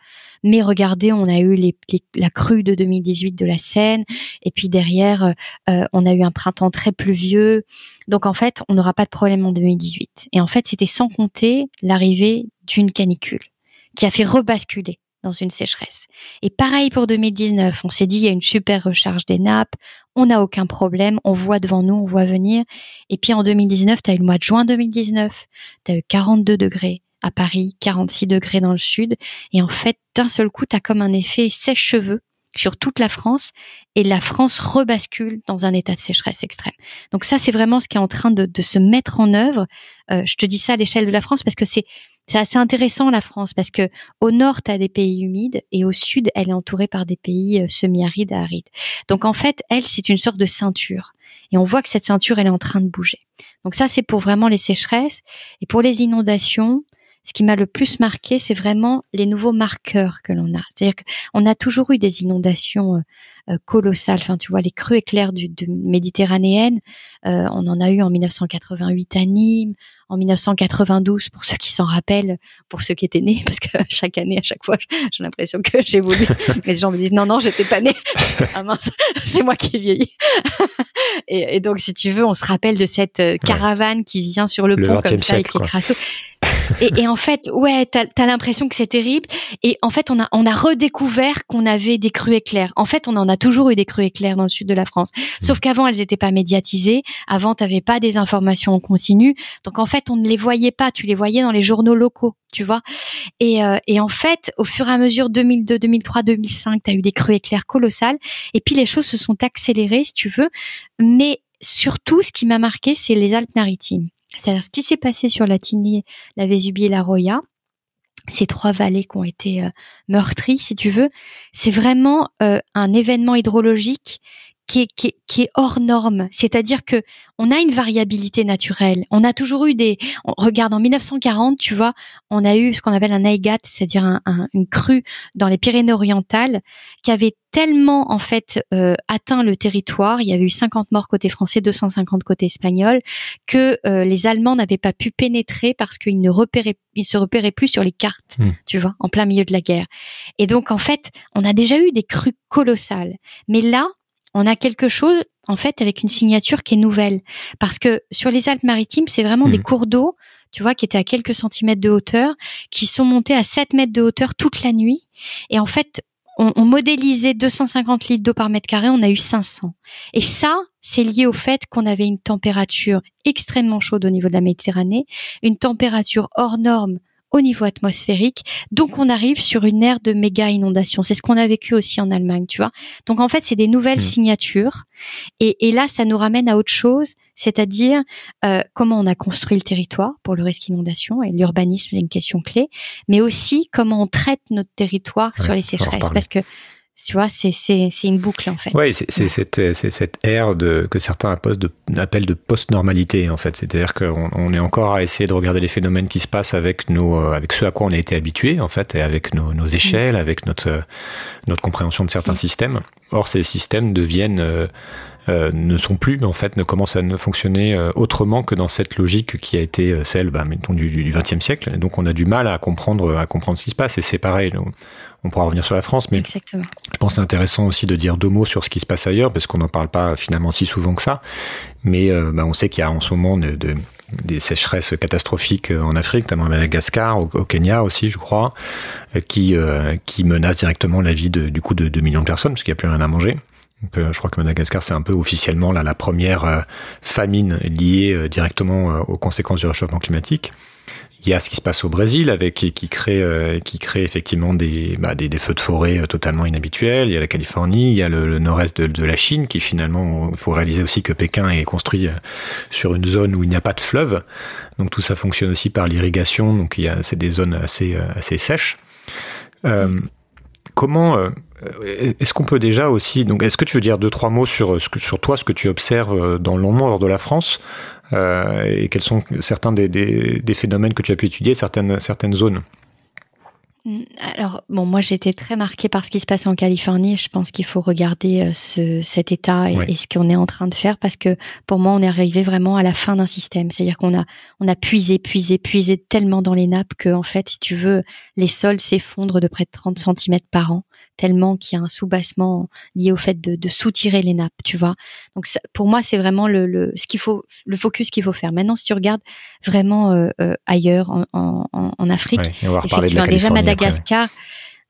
mais regardez, on a eu les, la crue de 2018 de la Seine, et puis derrière, on a eu un printemps très pluvieux. Donc en fait, on n'aura pas de problème en 2018. Et en fait, c'était sans compter l'arrivée d'une canicule qui a fait rebasculer dans une sécheresse. Et pareil pour 2019, on s'est dit, il y a une super recharge des nappes, on n'a aucun problème, on voit devant nous, on voit venir. Et puis en 2019, tu as eu le mois de juin 2019, tu as eu 42 degrés à Paris, 46 degrés dans le sud. Et en fait, d'un seul coup, tu as comme un effet sèche-cheveux sur toute la France et la France rebascule dans un état de sécheresse extrême. Donc ça, c'est vraiment ce qui est en train de, se mettre en œuvre. Euh, je te dis ça à l'échelle de la France parce que c'est c'est assez intéressant la France parce que au nord, tu as des pays humides et au sud, elle est entourée par des pays euh, semi-arides arides. Donc en fait, elle, c'est une sorte de ceinture. Et on voit que cette ceinture, elle est en train de bouger. Donc ça, c'est pour vraiment les sécheresses. Et pour les inondations, ce qui m'a le plus marqué, c'est vraiment les nouveaux marqueurs que l'on a. C'est-à-dire qu'on a toujours eu des inondations euh, euh, colossales. Enfin, tu vois, les crues éclairs du, du méditerranéenne, euh, on en a eu en 1988 à Nîmes, en 1992 pour ceux qui s'en rappellent, pour ceux qui étaient nés, parce que chaque année, à chaque fois, j'ai l'impression que j'ai Mais les gens me disent non, non, j'étais pas née. Ah c'est moi qui vieillis. » vieilli. et, donc, si tu veux, on se rappelle de cette euh, caravane qui vient sur le, pont comme ça et qui crasse. Et, et, en fait, ouais, t'as as, l'impression que c'est terrible. Et en fait, on a, on a redécouvert qu'on avait des crues éclairs. En fait, on en a toujours eu des crues éclairs dans le sud de la France. Mmh. Sauf qu'avant, elles n'étaient pas médiatisées. Avant, tu n'avais pas des informations en continu. Donc, en fait, on ne les voyait pas. Tu les voyais dans les journaux locaux, tu vois. Et, euh, en fait, au fur et à mesure 2002, 2003, 2005, tu as eu des crues éclairs colossales. Et puis, les choses se sont accélérées, si tu veux. Mais surtout, ce qui m'a marqué, c'est les Alpes-Maritimes. C'est-à-dire ce qui s'est passé sur la Tignée, la Vésubie et la Roya ces trois vallées qui ont été euh, meurtries, si tu veux, c'est vraiment euh, un événement hydrologique qui est, hors norme. C'est-à-dire que on a une variabilité naturelle. On a toujours eu des. On, regarde, en 1940, tu vois, on a eu ce qu'on appelle un aigat, c'est-à-dire une crue dans les Pyrénées-Orientales, qui avait tellement en fait euh, atteint le territoire, il y avait eu 50 morts côté français, 250 côté espagnol, que euh, les Allemands n'avaient pas pu pénétrer parce qu'ils ne repéraient, ils se repéraient plus sur les cartes, hmm. tu vois, en plein milieu de la guerre. Et donc en fait, on a déjà eu des crues colossales, mais là, on a quelque chose en fait avec une signature qui est nouvelle parce que sur les Alpes-Maritimes, c'est vraiment des hmm. cours d'eau, tu vois, qui étaient à quelques centimètres de hauteur, qui sont montés à 7 mètres de hauteur toute la nuit et en fait, on, on modélisait 250 litres d'eau par mètre carré, on a eu 500. Et ça, c'est lié au fait qu'on avait une température extrêmement chaude au niveau de la Méditerranée, une température hors norme au niveau atmosphérique. Donc on arrive sur une ère de méga inondation. C'est ce qu'on a vécu aussi en Allemagne, tu vois. Donc en fait, c'est des nouvelles mmh. signatures. Et, et, là, ça nous ramène à autre chose, c'est-à-dire euh, comment on a construit le territoire pour le risque inondation et l'urbanisme est une question clé, mais aussi comment on traite notre territoire sur les sécheresses, parce que tu vois, c'est une boucle en fait. Oui, c'est cette, ère de, que certains appellent de post-normalité en fait. C'est-à-dire qu'on est encore à essayer de regarder les phénomènes qui se passent avec, nos, avec ce à quoi on a été habitué en fait, et avec nos, échelles, mm. avec notre, compréhension de certains mm. systèmes. Or, ces systèmes deviennent. Euh, euh, ne sont plus, en fait, ne commencent à ne fonctionner euh, autrement que dans cette logique qui a été celle, bah, mettons, du XXe siècle. donc, on a du mal à comprendre, à comprendre ce qui se passe. Et c'est pareil on pourra revenir sur la France, mais je pense c'est intéressant aussi de dire deux mots sur ce qui se passe ailleurs, parce qu'on n'en parle pas finalement si souvent que ça. Mais euh, bah, on sait qu'il y a en ce moment des sécheresses catastrophiques euh, en Afrique, notamment à Madagascar, au, Kenya aussi, je crois, euh, qui, qui menacent directement la vie de, du coup de 2 millions de personnes, parce qu'il n'y a plus rien à manger. je crois que Madagascar, c'est un peu officiellement la première famine liée directement aux conséquences du réchauffement climatique il y a ce qui se passe au Brésil avec qui, crée euh, qui crée effectivement bah, des, des, feux de forêt euh, totalement inhabituels. Il y a la Californie, il y a le, nord-est de, la Chine qui finalement il faut réaliser aussi que Pékin est construit euh, sur une zone où il n'y a pas de fleuve. Donc tout ça fonctionne aussi par l'irrigation. Donc il y a c'est des zones assez assez sèches. comment est-ce qu'on peut déjà aussi donc est-ce que tu veux dire deux trois mots sur sur toi ce que tu observes dans le long hors de la France euh, et quels sont certains des, phénomènes que tu as pu étudier, certaines, certaines zones mm, alors, bon, moi j'étais très marquée par ce qui se passe en Californie. Je pense qu'il faut regarder euh, cet état et, ce qu'on est en train de faire parce que pour moi, on est arrivé vraiment à la fin d'un système. C'est-à-dire qu'on a, on a puisé, puisé, puisé tellement dans les nappes que, en fait, si tu veux, les sols s'effondrent de près de 30 cm par an tellement qu'il y a un soubassement lié au fait de, de soutirer les nappes, tu vois. Donc pour moi, c'est vraiment le, ce qu'il faut, le focus qu'il faut faire. Maintenant, si tu regardes vraiment euh, euh, ailleurs en, en, Afrique, déjà Madagascar,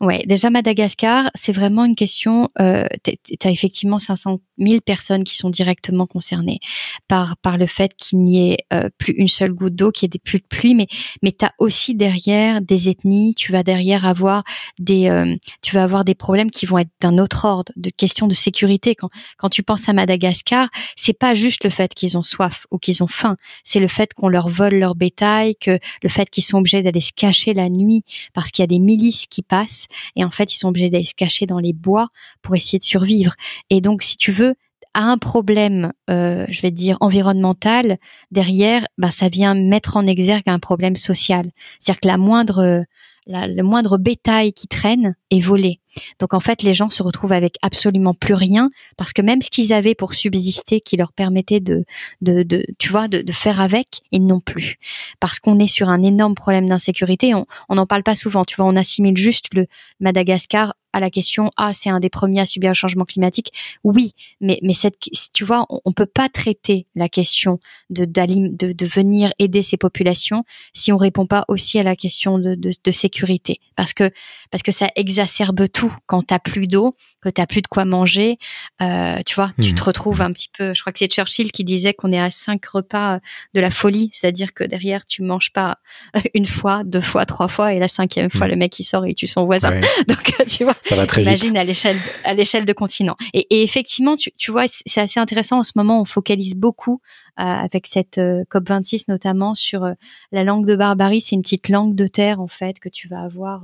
Ouais, déjà Madagascar, c'est vraiment une question. Euh, tu as effectivement 500 000 personnes qui sont directement concernées par par le fait qu'il n'y ait euh, plus une seule goutte d'eau, qu'il n'y ait plus de pluie, mais mais as aussi derrière des ethnies. Tu vas derrière avoir des euh, tu vas avoir des problèmes qui vont être d'un autre ordre, de questions de sécurité. Quand quand tu penses à Madagascar, c'est pas juste le fait qu'ils ont soif ou qu'ils ont faim, c'est le fait qu'on leur vole leur bétail, que le fait qu'ils sont obligés d'aller se cacher la nuit parce qu'il y a des milices qui passent et en fait, ils sont obligés d'aller se cacher dans les bois pour essayer de survivre. Et donc, si tu veux, à un problème, euh, je vais dire environnemental, derrière, bah, ça vient mettre en exergue un problème social. C'est-à-dire que la le moindre bétail qui traîne est volé. Donc en fait, les gens se retrouvent avec absolument plus rien parce que même ce qu'ils avaient pour subsister, qui leur permettait de, de, de tu vois, de, faire avec, ils n'ont plus parce qu'on est sur un énorme problème d'insécurité. On n'en parle pas souvent, tu vois, on assimile juste le Madagascar à la question ah c'est un des premiers à subir le changement climatique oui mais mais cette tu vois on, peut pas traiter la question de, de de venir aider ces populations si on répond pas aussi à la question de, de, de sécurité parce que parce que ça exacerbe tout quand t'as plus d'eau, que t'as plus de quoi manger. Euh, tu vois, tu te mhm. retrouves mhm. un petit peu. Je crois que c'est Churchill qui disait qu'on est à cinq repas de la folie, c'est-à-dire que derrière tu manges pas une fois, deux fois, trois fois, et la cinquième fois mhm. le mec il sort et tu son voisin. Donc euh, tu vois, ça va très imagine à l'échelle à l'échelle de continent. Et, effectivement, tu, vois, c'est assez intéressant en ce moment. On focalise beaucoup euh, avec cette COP 26 notamment sur la langue de barbarie. C'est une petite langue de terre en fait que tu vas avoir.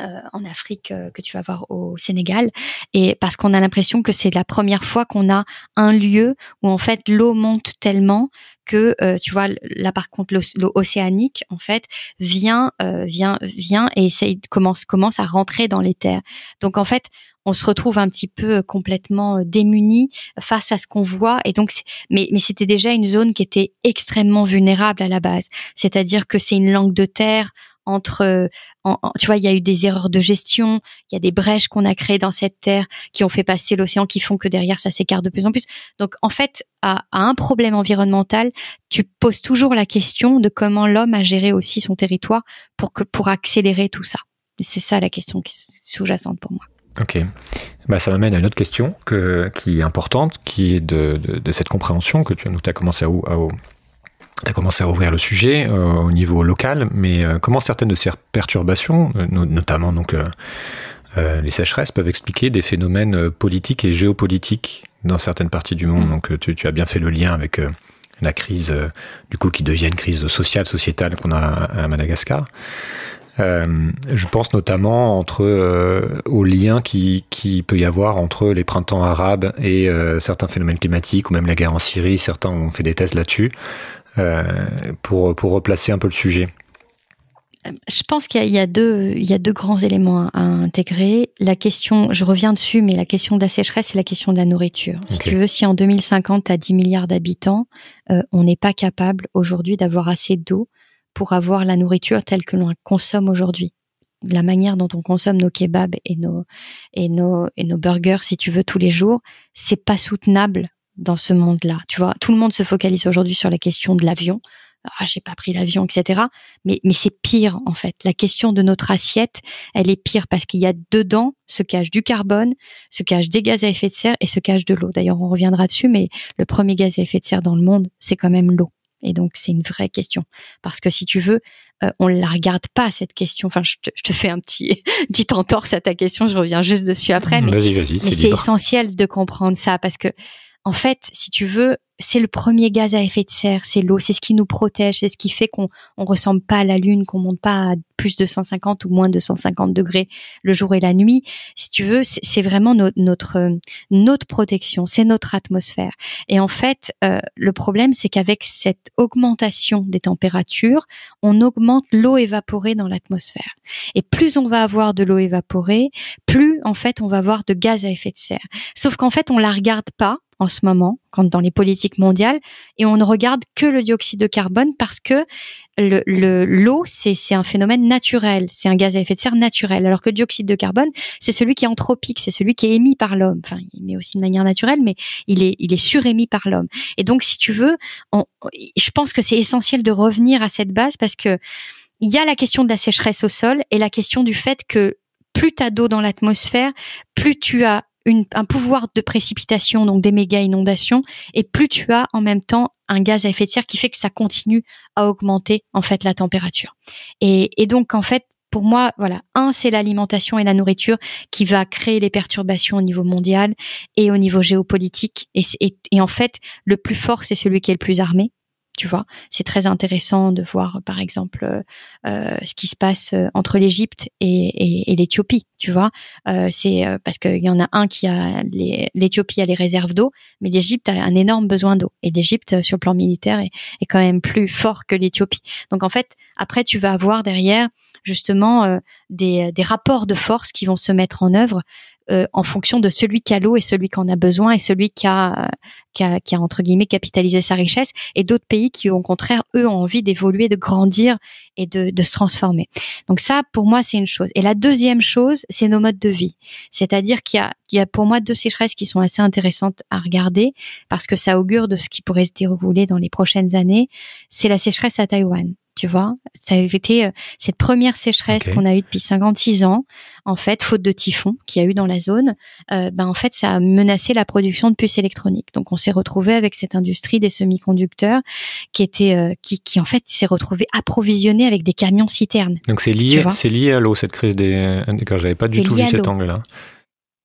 Euh, en Afrique euh, que tu vas voir au Sénégal et parce qu'on a l'impression que c'est la première fois qu'on a un lieu où en fait l'eau monte tellement que euh, tu vois là par contre l'eau océanique en fait vient vient vient et essaye, commence commence à rentrer dans les terres donc en fait on se retrouve un petit peu complètement démuni face à ce qu'on voit et donc mais mais c'était déjà une zone qui était extrêmement vulnérable à la base c'est-à-dire que c'est une langue de terre entre, tu vois, il y a eu des erreurs de gestion, il y a des brèches qu'on a créées dans cette terre qui ont fait passer l'océan, qui font que derrière ça s'écarte de plus en plus. Donc en fait, à, un problème environnemental, tu poses toujours la question de comment l'homme a géré aussi son territoire pour que pour accélérer tout ça. C'est ça la question qui sous-jacente pour moi. Ok. Bah, ça m'amène à une autre question qui est importante, qui est de, cette compréhension que tu as commencé à, à, tu as commencé à ouvrir le sujet euh, au niveau local, mais euh, comment certaines de ces perturbations, euh, notamment donc les sécheresses, peuvent expliquer des phénomènes politiques et géopolitiques dans certaines parties du monde. Mm. Donc tu, as bien fait le lien avec la crise, du coup, qui devient une crise sociale, sociétale qu'on a à Madagascar. je pense notamment entre au lien qui, peut y avoir entre les printemps arabes et certains phénomènes climatiques ou même la guerre en Syrie. Certains ont fait des thèses là-dessus. Euh, pour, pour replacer un peu le sujet euh, je pense qu'il y, a deux, il y a deux grands éléments à, intégrer. La question, je reviens dessus, mais la question de la sécheresse et la question de la nourriture. Si tu veux, si en 2050 à 10 milliards d'habitants, euh, on n'est pas capable aujourd'hui d'avoir assez d'eau pour avoir la nourriture telle que l'on consomme aujourd'hui. La manière dont on consomme nos kebabs et nos, et nos, et nos burgers, si tu veux, tous les jours, c'est pas soutenable dans ce monde-là. Tu vois, tout le monde se focalise aujourd'hui sur la question de l'avion. Ah, j'ai pas pris l'avion, etc. Mais, mais c'est pire, en fait. La question de notre assiette, elle est pire parce qu'il y a dedans se cache du carbone, se cache des gaz à effet de serre et se cache de l'eau. D'ailleurs, on reviendra dessus, mais le premier gaz à effet de serre dans le monde, c'est quand même l'eau. Et donc, c'est une vraie question. Parce que si tu veux, euh, on ne la regarde pas, cette question. Enfin, je te, fais un petit, petit entorse à ta question, je reviens juste dessus après. Mmh. Mais, c'est essentiel de comprendre ça parce que en fait, si tu veux, c'est le premier gaz à effet de serre, c'est l'eau, c'est ce qui nous protège, c'est ce qui fait qu'on on ressemble pas à la lune, qu'on monte pas à plus de 150 ou moins de 150 degrés le jour et la nuit. Si tu veux, c'est vraiment notre euh, notre protection, c'est notre atmosphère. Et en fait, euh, le problème, c'est qu'avec cette augmentation des températures, on augmente l'eau évaporée dans l'atmosphère. Et plus on va avoir de l'eau évaporée, plus en fait on va avoir de gaz à effet de serre. Sauf qu'en fait, on la regarde pas en ce moment, quand dans les politiques mondiales, et on ne regarde que le dioxyde de carbone parce que l'eau, le, l'eau, c'est un phénomène naturel, c'est un gaz à effet de serre naturel, alors que le dioxyde de carbone, c'est celui qui est anthropique, c'est celui qui est émis par l'homme, enfin, il mais aussi de manière naturelle, mais il est, il est surémis par l'homme. Et donc, si tu veux, je pense que c'est essentiel de revenir à cette base parce que il y a la question de la sécheresse au sol et la question du fait que plus tu as d'eau dans l'atmosphère, plus tu as un pouvoir de précipitation, donc des méga inondations, et plus tu as en même temps un gaz à effet de serre qui fait que ça continue à augmenter en fait la température. Et, donc en fait, pour moi, voilà, un, c'est l'alimentation et la nourriture qui va créer les perturbations au niveau mondial et au niveau géopolitique. et en fait, le plus fort, c'est celui qui est le plus armé tu vois. C'est très intéressant de voir, par exemple, euh, euh, ce qui se passe euh, entre l'Égypte et, l'Éthiopie, tu vois. c'est parce qu'il y en a un qui a l'Éthiopie a les réserves d'eau, mais l'Égypte a un énorme besoin d'eau. Et l'Égypte, sur le plan militaire, est, quand même plus fort que l'Éthiopie. Donc en fait, après, tu vas avoir derrière justement des, des, rapports de force qui vont se mettre en œuvre. Euh, en fonction de celui qui a l'eau et celui qui en a besoin et celui euh, qui a, qui a, entre guillemets capitalisé sa richesse et d'autres pays qui au contraire eux ont envie d'évoluer, de grandir et de, se transformer. Donc ça pour moi c'est une chose. Et la deuxième chose c'est nos modes de vie, c'est-à-dire qu'il y a, il y a pour moi deux sécheresses qui sont assez intéressantes à regarder parce que ça augure de ce qui pourrait se dérouler dans les prochaines années. C'est la sécheresse à Taïwan tu vois. Ça a été euh, cette première sécheresse qu'on a eue depuis 56 ans, en fait, faute de typhon qu'il y a eu dans la zone. Euh, ben, en fait, ça a menacé la production de puces électroniques. Donc, on s'est retrouvé avec cette industrie des semi-conducteurs qui était, euh, qui, qui en fait s'est retrouvé approvisionnée avec des camions citernes. Donc, c'est lié, c'est lié à l'eau cette crise des. J'avais pas du tout vu cet angle-là.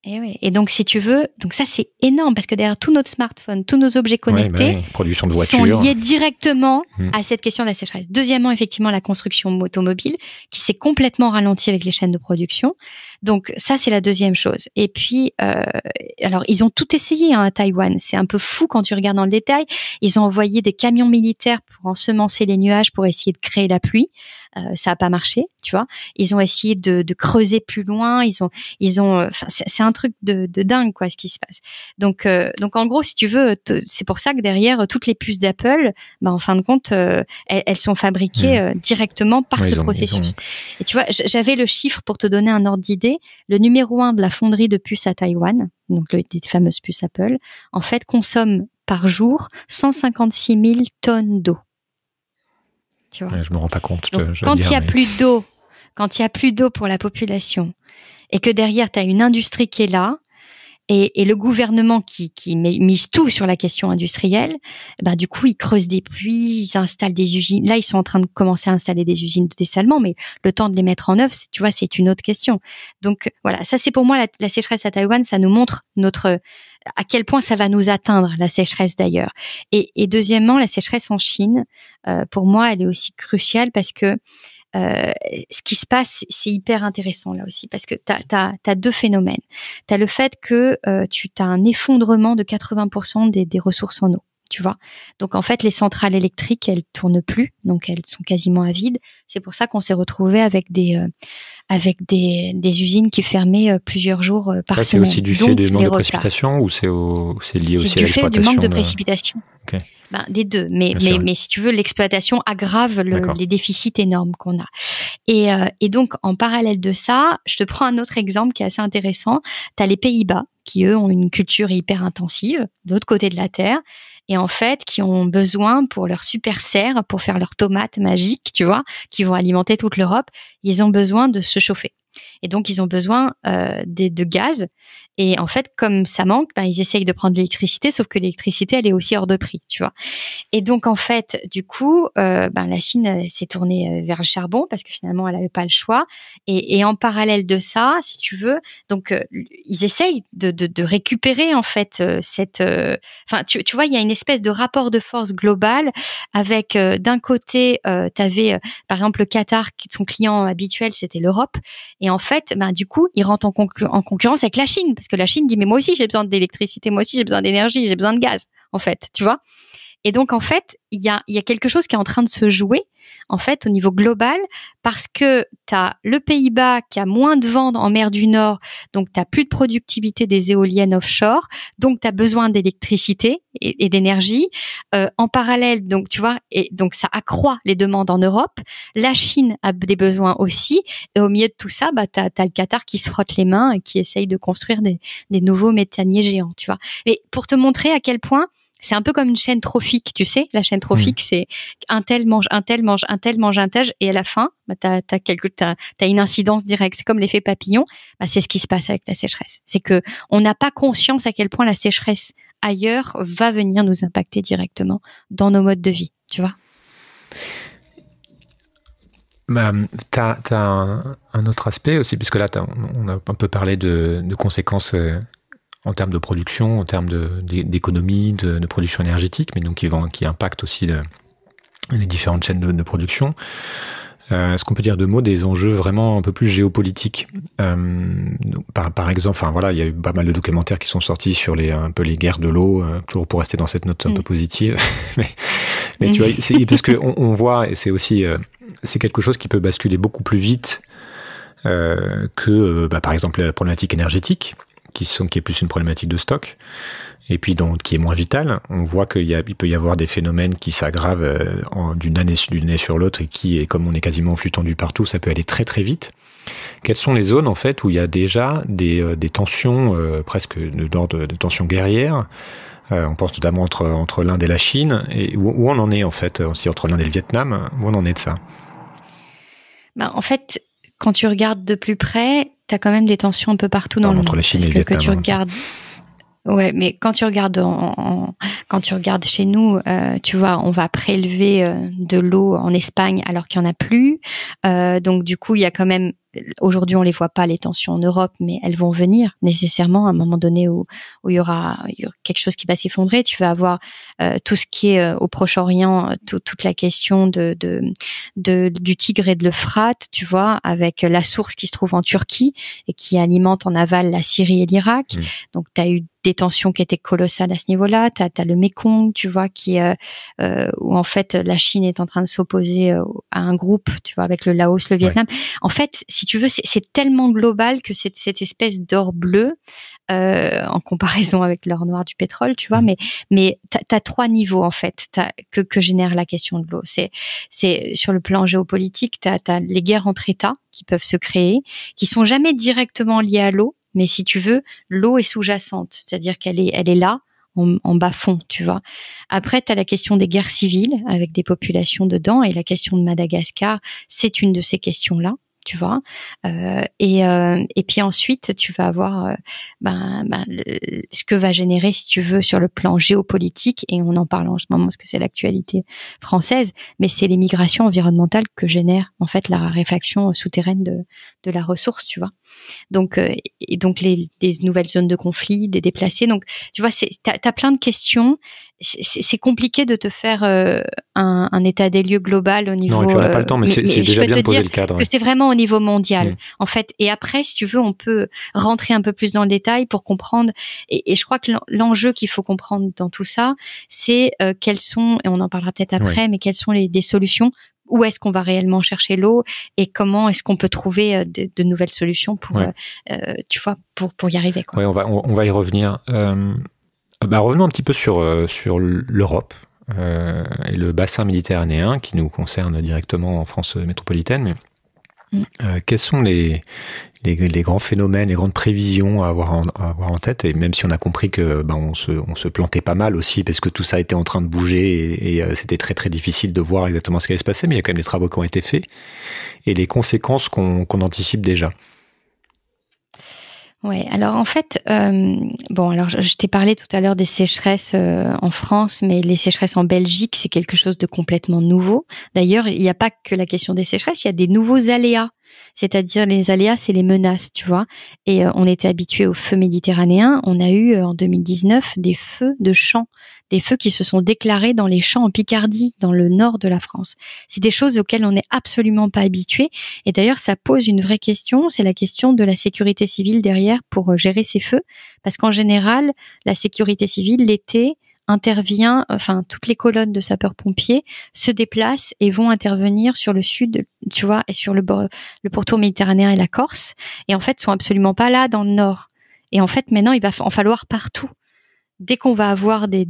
Et, eh oui. et donc, si tu veux, donc ça c'est énorme parce que derrière tout notre smartphone, tous nos objets bah connectés, sont liés directement hmm. à cette question de la sécheresse. Deuxièmement, effectivement, la construction automobile qui s'est complètement ralentie avec les chaînes de production. Donc ça c'est la deuxième chose. Et puis, euh, alors ils ont tout essayé hein, à Taïwan. C'est un peu fou quand tu regardes dans le détail. Ils ont envoyé des camions militaires pour ensemencer les nuages pour essayer de créer la pluie. Euh, ça a pas marché, tu vois. Ils ont essayé de, creuser plus loin, ils ont, ils ont, euh, c'est un truc de, de, dingue quoi, ce qui se passe. Donc, euh, donc en gros, si tu veux, c'est pour ça que derrière toutes les puces d'Apple, bah, en fin de compte, elles, sont fabriquées mmh. directement par ce processus. Et tu vois, j'avais le chiffre pour te donner un ordre d'idée. Le numéro un de la fonderie de puces à Taïwan, donc les fameuses puces Apple, en fait consomme par jour 156 000 tonnes d'eau je me rends pas compte. quand il n'y a plus d'eau, quand il y a plus d'eau pour la population, et que derrière tu as une industrie qui est là. Et, le gouvernement qui, mise tout sur la question industrielle, ben du coup ils creusent des puits, ils installent des usines. Là ils sont en train de commencer à installer des usines de dessalement, mais le temps de les mettre en œuvre, tu vois, c'est une autre question. Donc voilà, ça c'est pour moi la sécheresse à Taïwan, ça nous montre notre à quel point ça va nous atteindre, la sécheresse d'ailleurs. Et, deuxièmement, la sécheresse en Chine, euh, pour moi, elle est aussi cruciale parce que euh, ce qui se passe, c'est hyper intéressant là aussi, parce que tu as, deux phénomènes. Tu as le fait que euh, tu as un effondrement de 80% des ressources en eau tu vois. Donc en fait, les centrales électriques, elles tournent plus, donc elles sont quasiment à vide. C'est pour ça qu'on s'est retrouvé avec des euh, avec des, usines qui fermaient euh, plusieurs jours euh, par semaine. Ça, c'est aussi du fait du manque de précipitation ou c'est lié aussi à l'exploitation C'est du fait du manque de, précipitation. des deux, mais, mais, mais si tu veux, l'exploitation aggrave les déficits énormes qu'on a. Et, et donc, en parallèle de ça, je te prends un autre exemple qui est assez intéressant. Tu as les Pays-Bas, qui eux ont une culture hyper intensive, de l'autre côté de la Terre, et en fait qui ont besoin pour leur super serre, pour faire leurs tomates magiques, tu vois, qui vont alimenter toute l'Europe, ils ont besoin de se chauffer. Et donc, ils ont besoin euh, de, gaz. Et en fait, comme ça manque, ben, ils essayent de prendre l'électricité, sauf que l'électricité, elle est aussi hors de prix, tu vois. Et donc, en fait, du coup, euh, ben, la Chine euh, s'est tournée vers le charbon parce que finalement, elle n'avait pas le choix. Et, en parallèle de ça, si tu veux, donc, ils essayent de, récupérer, en fait, cette... Enfin, tu, tu, vois, il y a une espèce de rapport de force global avec, d'un côté, tu avais, par exemple, le Qatar, son client habituel, c'était l'Europe. Et en fait, ben, du coup, il rentre en, concurrence avec la Chine, parce que la Chine dit, mais moi aussi, j'ai besoin d'électricité, moi aussi, j'ai besoin d'énergie, j'ai besoin de gaz, en fait, tu vois. Et donc, en fait, il y a, y a quelque chose qui est en train de se jouer en fait, au niveau global, parce que tu as le Pays-Bas qui a moins de ventes en mer du Nord, donc tu n'as plus de productivité des éoliennes offshore, donc tu as besoin d'électricité et, d'énergie. Euh, en parallèle, donc tu vois, et donc ça accroît les demandes en Europe. La Chine a des besoins aussi, et au milieu de tout ça, bah, tu as, le Qatar qui se frotte les mains et qui essaye de construire des, nouveaux méthaniers géants, tu vois. Mais pour te montrer à quel point c'est un peu comme une chaîne trophique, tu sais. La chaîne trophique, mhm. c'est un tel mange, un tel mange, un tel mange, un tel, et à la fin, bah, tu as, une incidence directe. C'est comme l'effet papillon. Bah, c'est ce qui se passe avec la sécheresse. C'est que on n'a pas conscience à quel point la sécheresse ailleurs va venir nous impacter directement dans nos modes de vie, tu vois. Bah, tu as, un, autre aspect aussi, puisque là, on a un peu parlé de, conséquences euh, en termes de production, en termes d'économie, de, production énergétique, mais donc qui, vont, qui impacte aussi les différentes chaînes de, production. Euh, est-ce qu'on peut dire deux mots des enjeux vraiment un peu plus géopolitiques euh, par, exemple, enfin voilà, il y a eu pas mal de documentaires qui sont sortis sur les un peu les guerres de l'eau, euh, toujours pour rester dans cette note un mm. peu positive. mais, mais tu mm. vois, parce que on, voit et c'est aussi c'est quelque chose qui peut basculer beaucoup plus vite que bah, par exemple la problématique énergétique qui, sont, qui est plus une problématique de stock, et puis donc qui est moins vital On voit qu'il peut y avoir des phénomènes qui s'aggravent euh, d'une année, sur l'autre et qui, et comme on est quasiment en flux tendu partout, ça peut aller très très vite. Quelles sont les zones en fait où il y a déjà des, euh, des tensions euh, presque de de tensions guerrières On pense notamment entre, entre l'Inde et la Chine. Et où, où, on en est en fait aussi entre l'Inde et le Vietnam Où on en est de ça bah, En fait, quand tu regardes de plus près, tu as quand même des tensions un peu partout dans, le monde. Entre la que, tu hein. regardes Ouais, mais quand tu regardes quand tu regardes chez nous, euh, tu vois, on va prélever euh, de l'eau en Espagne alors qu'il n'y en a plus. Euh, donc du coup, il y a quand même Aujourd'hui, on les voit pas les tensions en Europe, mais elles vont venir nécessairement à un moment donné où, où il, y aura, quelque chose qui va s'effondrer. Tu vas avoir euh, tout ce qui est euh, au Proche-Orient, euh, toute la question de, de, du Tigre et de l'Euphrate, tu vois, avec la source qui se trouve en Turquie et qui alimente en aval la Syrie et l'Irak. Mmh. Donc, tu as eu des tensions qui étaient colossales à ce niveau-là. Tu as, le Mekong, tu vois, qui euh, euh, où en fait la Chine est en train de s'opposer euh, à un groupe, tu vois, avec le Laos, le Vietnam. En fait, si tu veux, c'est tellement global que cette, cette espèce d'or bleu, euh, en comparaison avec l'or noir du pétrole, tu vois, mm. mais mais t'as as trois niveaux en fait que génère la question de l'eau. C'est sur le plan géopolitique, t'as as les guerres entre États qui peuvent se créer, qui sont jamais directement liées à l'eau mais si tu veux, l'eau est sous-jacente, c'est-à-dire qu'elle est, elle est là, en, en, bas fond, tu vois. Après, tu as la question des guerres civiles avec des populations dedans et la question de Madagascar, c'est une de ces questions-là tu vois. Euh, et, euh, et puis ensuite, tu vas avoir euh, ben, ben, ce que va générer, si tu veux, sur le plan géopolitique, et on en parle en ce moment parce que c'est l'actualité française, mais c'est les migrations environnementales que génère en fait la raréfaction souterraine de, de la ressource, tu vois. Donc, euh, et donc les, des nouvelles zones de conflit, des déplacés. Donc, tu vois, tu as plein de questions c'est compliqué de te faire euh, un, état des lieux global au niveau. Non, tu n'auras pas le euh, temps, mais, c'est déjà bien posé poser le cadre. Que c'est vraiment au niveau mondial, mm. en fait. Et après, si tu veux, on peut rentrer un peu plus dans le détail pour comprendre. Et, je crois que l'enjeu qu'il faut comprendre dans tout ça, c'est euh, quels sont, et on en parlera peut-être après, mais quelles sont les, solutions où est-ce qu'on va réellement chercher l'eau et comment est-ce qu'on peut trouver de, nouvelles solutions pour, tu vois, pour, pour y arriver. Oui, on va, y revenir. Ah bah, revenons un petit peu sur, euh, sur l'Europe euh, et le bassin méditerranéen qui nous concerne directement en France métropolitaine. Mm. Euh, quels sont les, les, grands phénomènes, les grandes prévisions à avoir en, tête Et même si on a compris que bah, on, se, on, se, plantait pas mal aussi, parce que tout ça était en train de bouger et, c'était très très difficile de voir exactement ce qui allait se passer, mais il y a quand même des travaux qui ont été faits et les conséquences qu'on anticipe déjà. Ouais, alors en fait, euh, bon, alors je, t'ai parlé tout à l'heure des sécheresses euh, en France, mais les sécheresses en Belgique, c'est quelque chose de complètement nouveau. D'ailleurs, il n'y a pas que la question des sécheresses, il y a des nouveaux aléas c'est-à-dire les aléas, et les menaces, tu vois. Et euh, on était habitué aux feux méditerranéens. On a eu euh, en 2019 des feux de champs, des feux qui se sont déclarés dans les champs en Picardie, dans le nord de la France. C'est des choses auxquelles on n'est absolument pas habitué. Et d'ailleurs, ça pose une vraie question. C'est la question de la sécurité civile derrière pour euh, gérer ces feux, parce qu'en général, la sécurité civile l'était intervient, enfin toutes les colonnes de sapeurs-pompiers se déplacent et vont intervenir sur le sud, tu vois, et sur le, bord, le pourtour méditerranéen et la Corse, et en fait sont absolument pas là dans le nord. Et en fait maintenant il va en falloir partout. Dès qu'on va avoir des,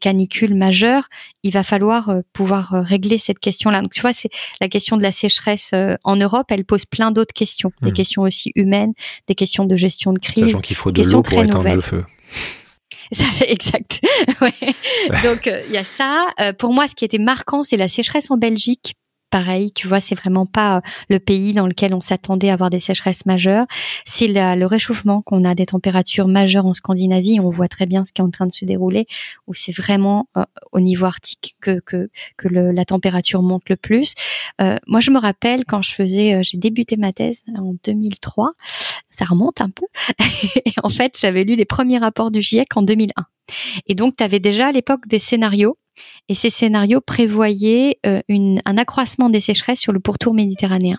canicules majeures, il va falloir euh, pouvoir euh, régler cette question-là. Donc tu vois, c'est la question de la sécheresse euh, en Europe, elle pose plein d'autres questions, des mmh. questions aussi humaines, des questions de gestion de crise, sachant qu'il faut de l'eau pour éteindre le feu. exact. Donc euh, il y a ça. Euh, pour moi, ce qui était marquant, c'est la sécheresse en Belgique pareil. Tu vois, c'est vraiment pas euh, le pays dans lequel on s'attendait à avoir des sécheresses majeures. C'est le réchauffement qu'on a des températures majeures en Scandinavie. On voit très bien ce qui est en train de se dérouler, où c'est vraiment euh, au niveau arctique que que, la température monte le plus. Euh, moi, je me rappelle quand je faisais, j'ai débuté ma thèse en 2003. Ça remonte un peu. en fait, j'avais lu les premiers rapports du GIEC en 2001. Et donc, tu avais déjà à l'époque des scénarios et ces scénarios prévoyaient euh, un accroissement des sécheresses sur le pourtour méditerranéen.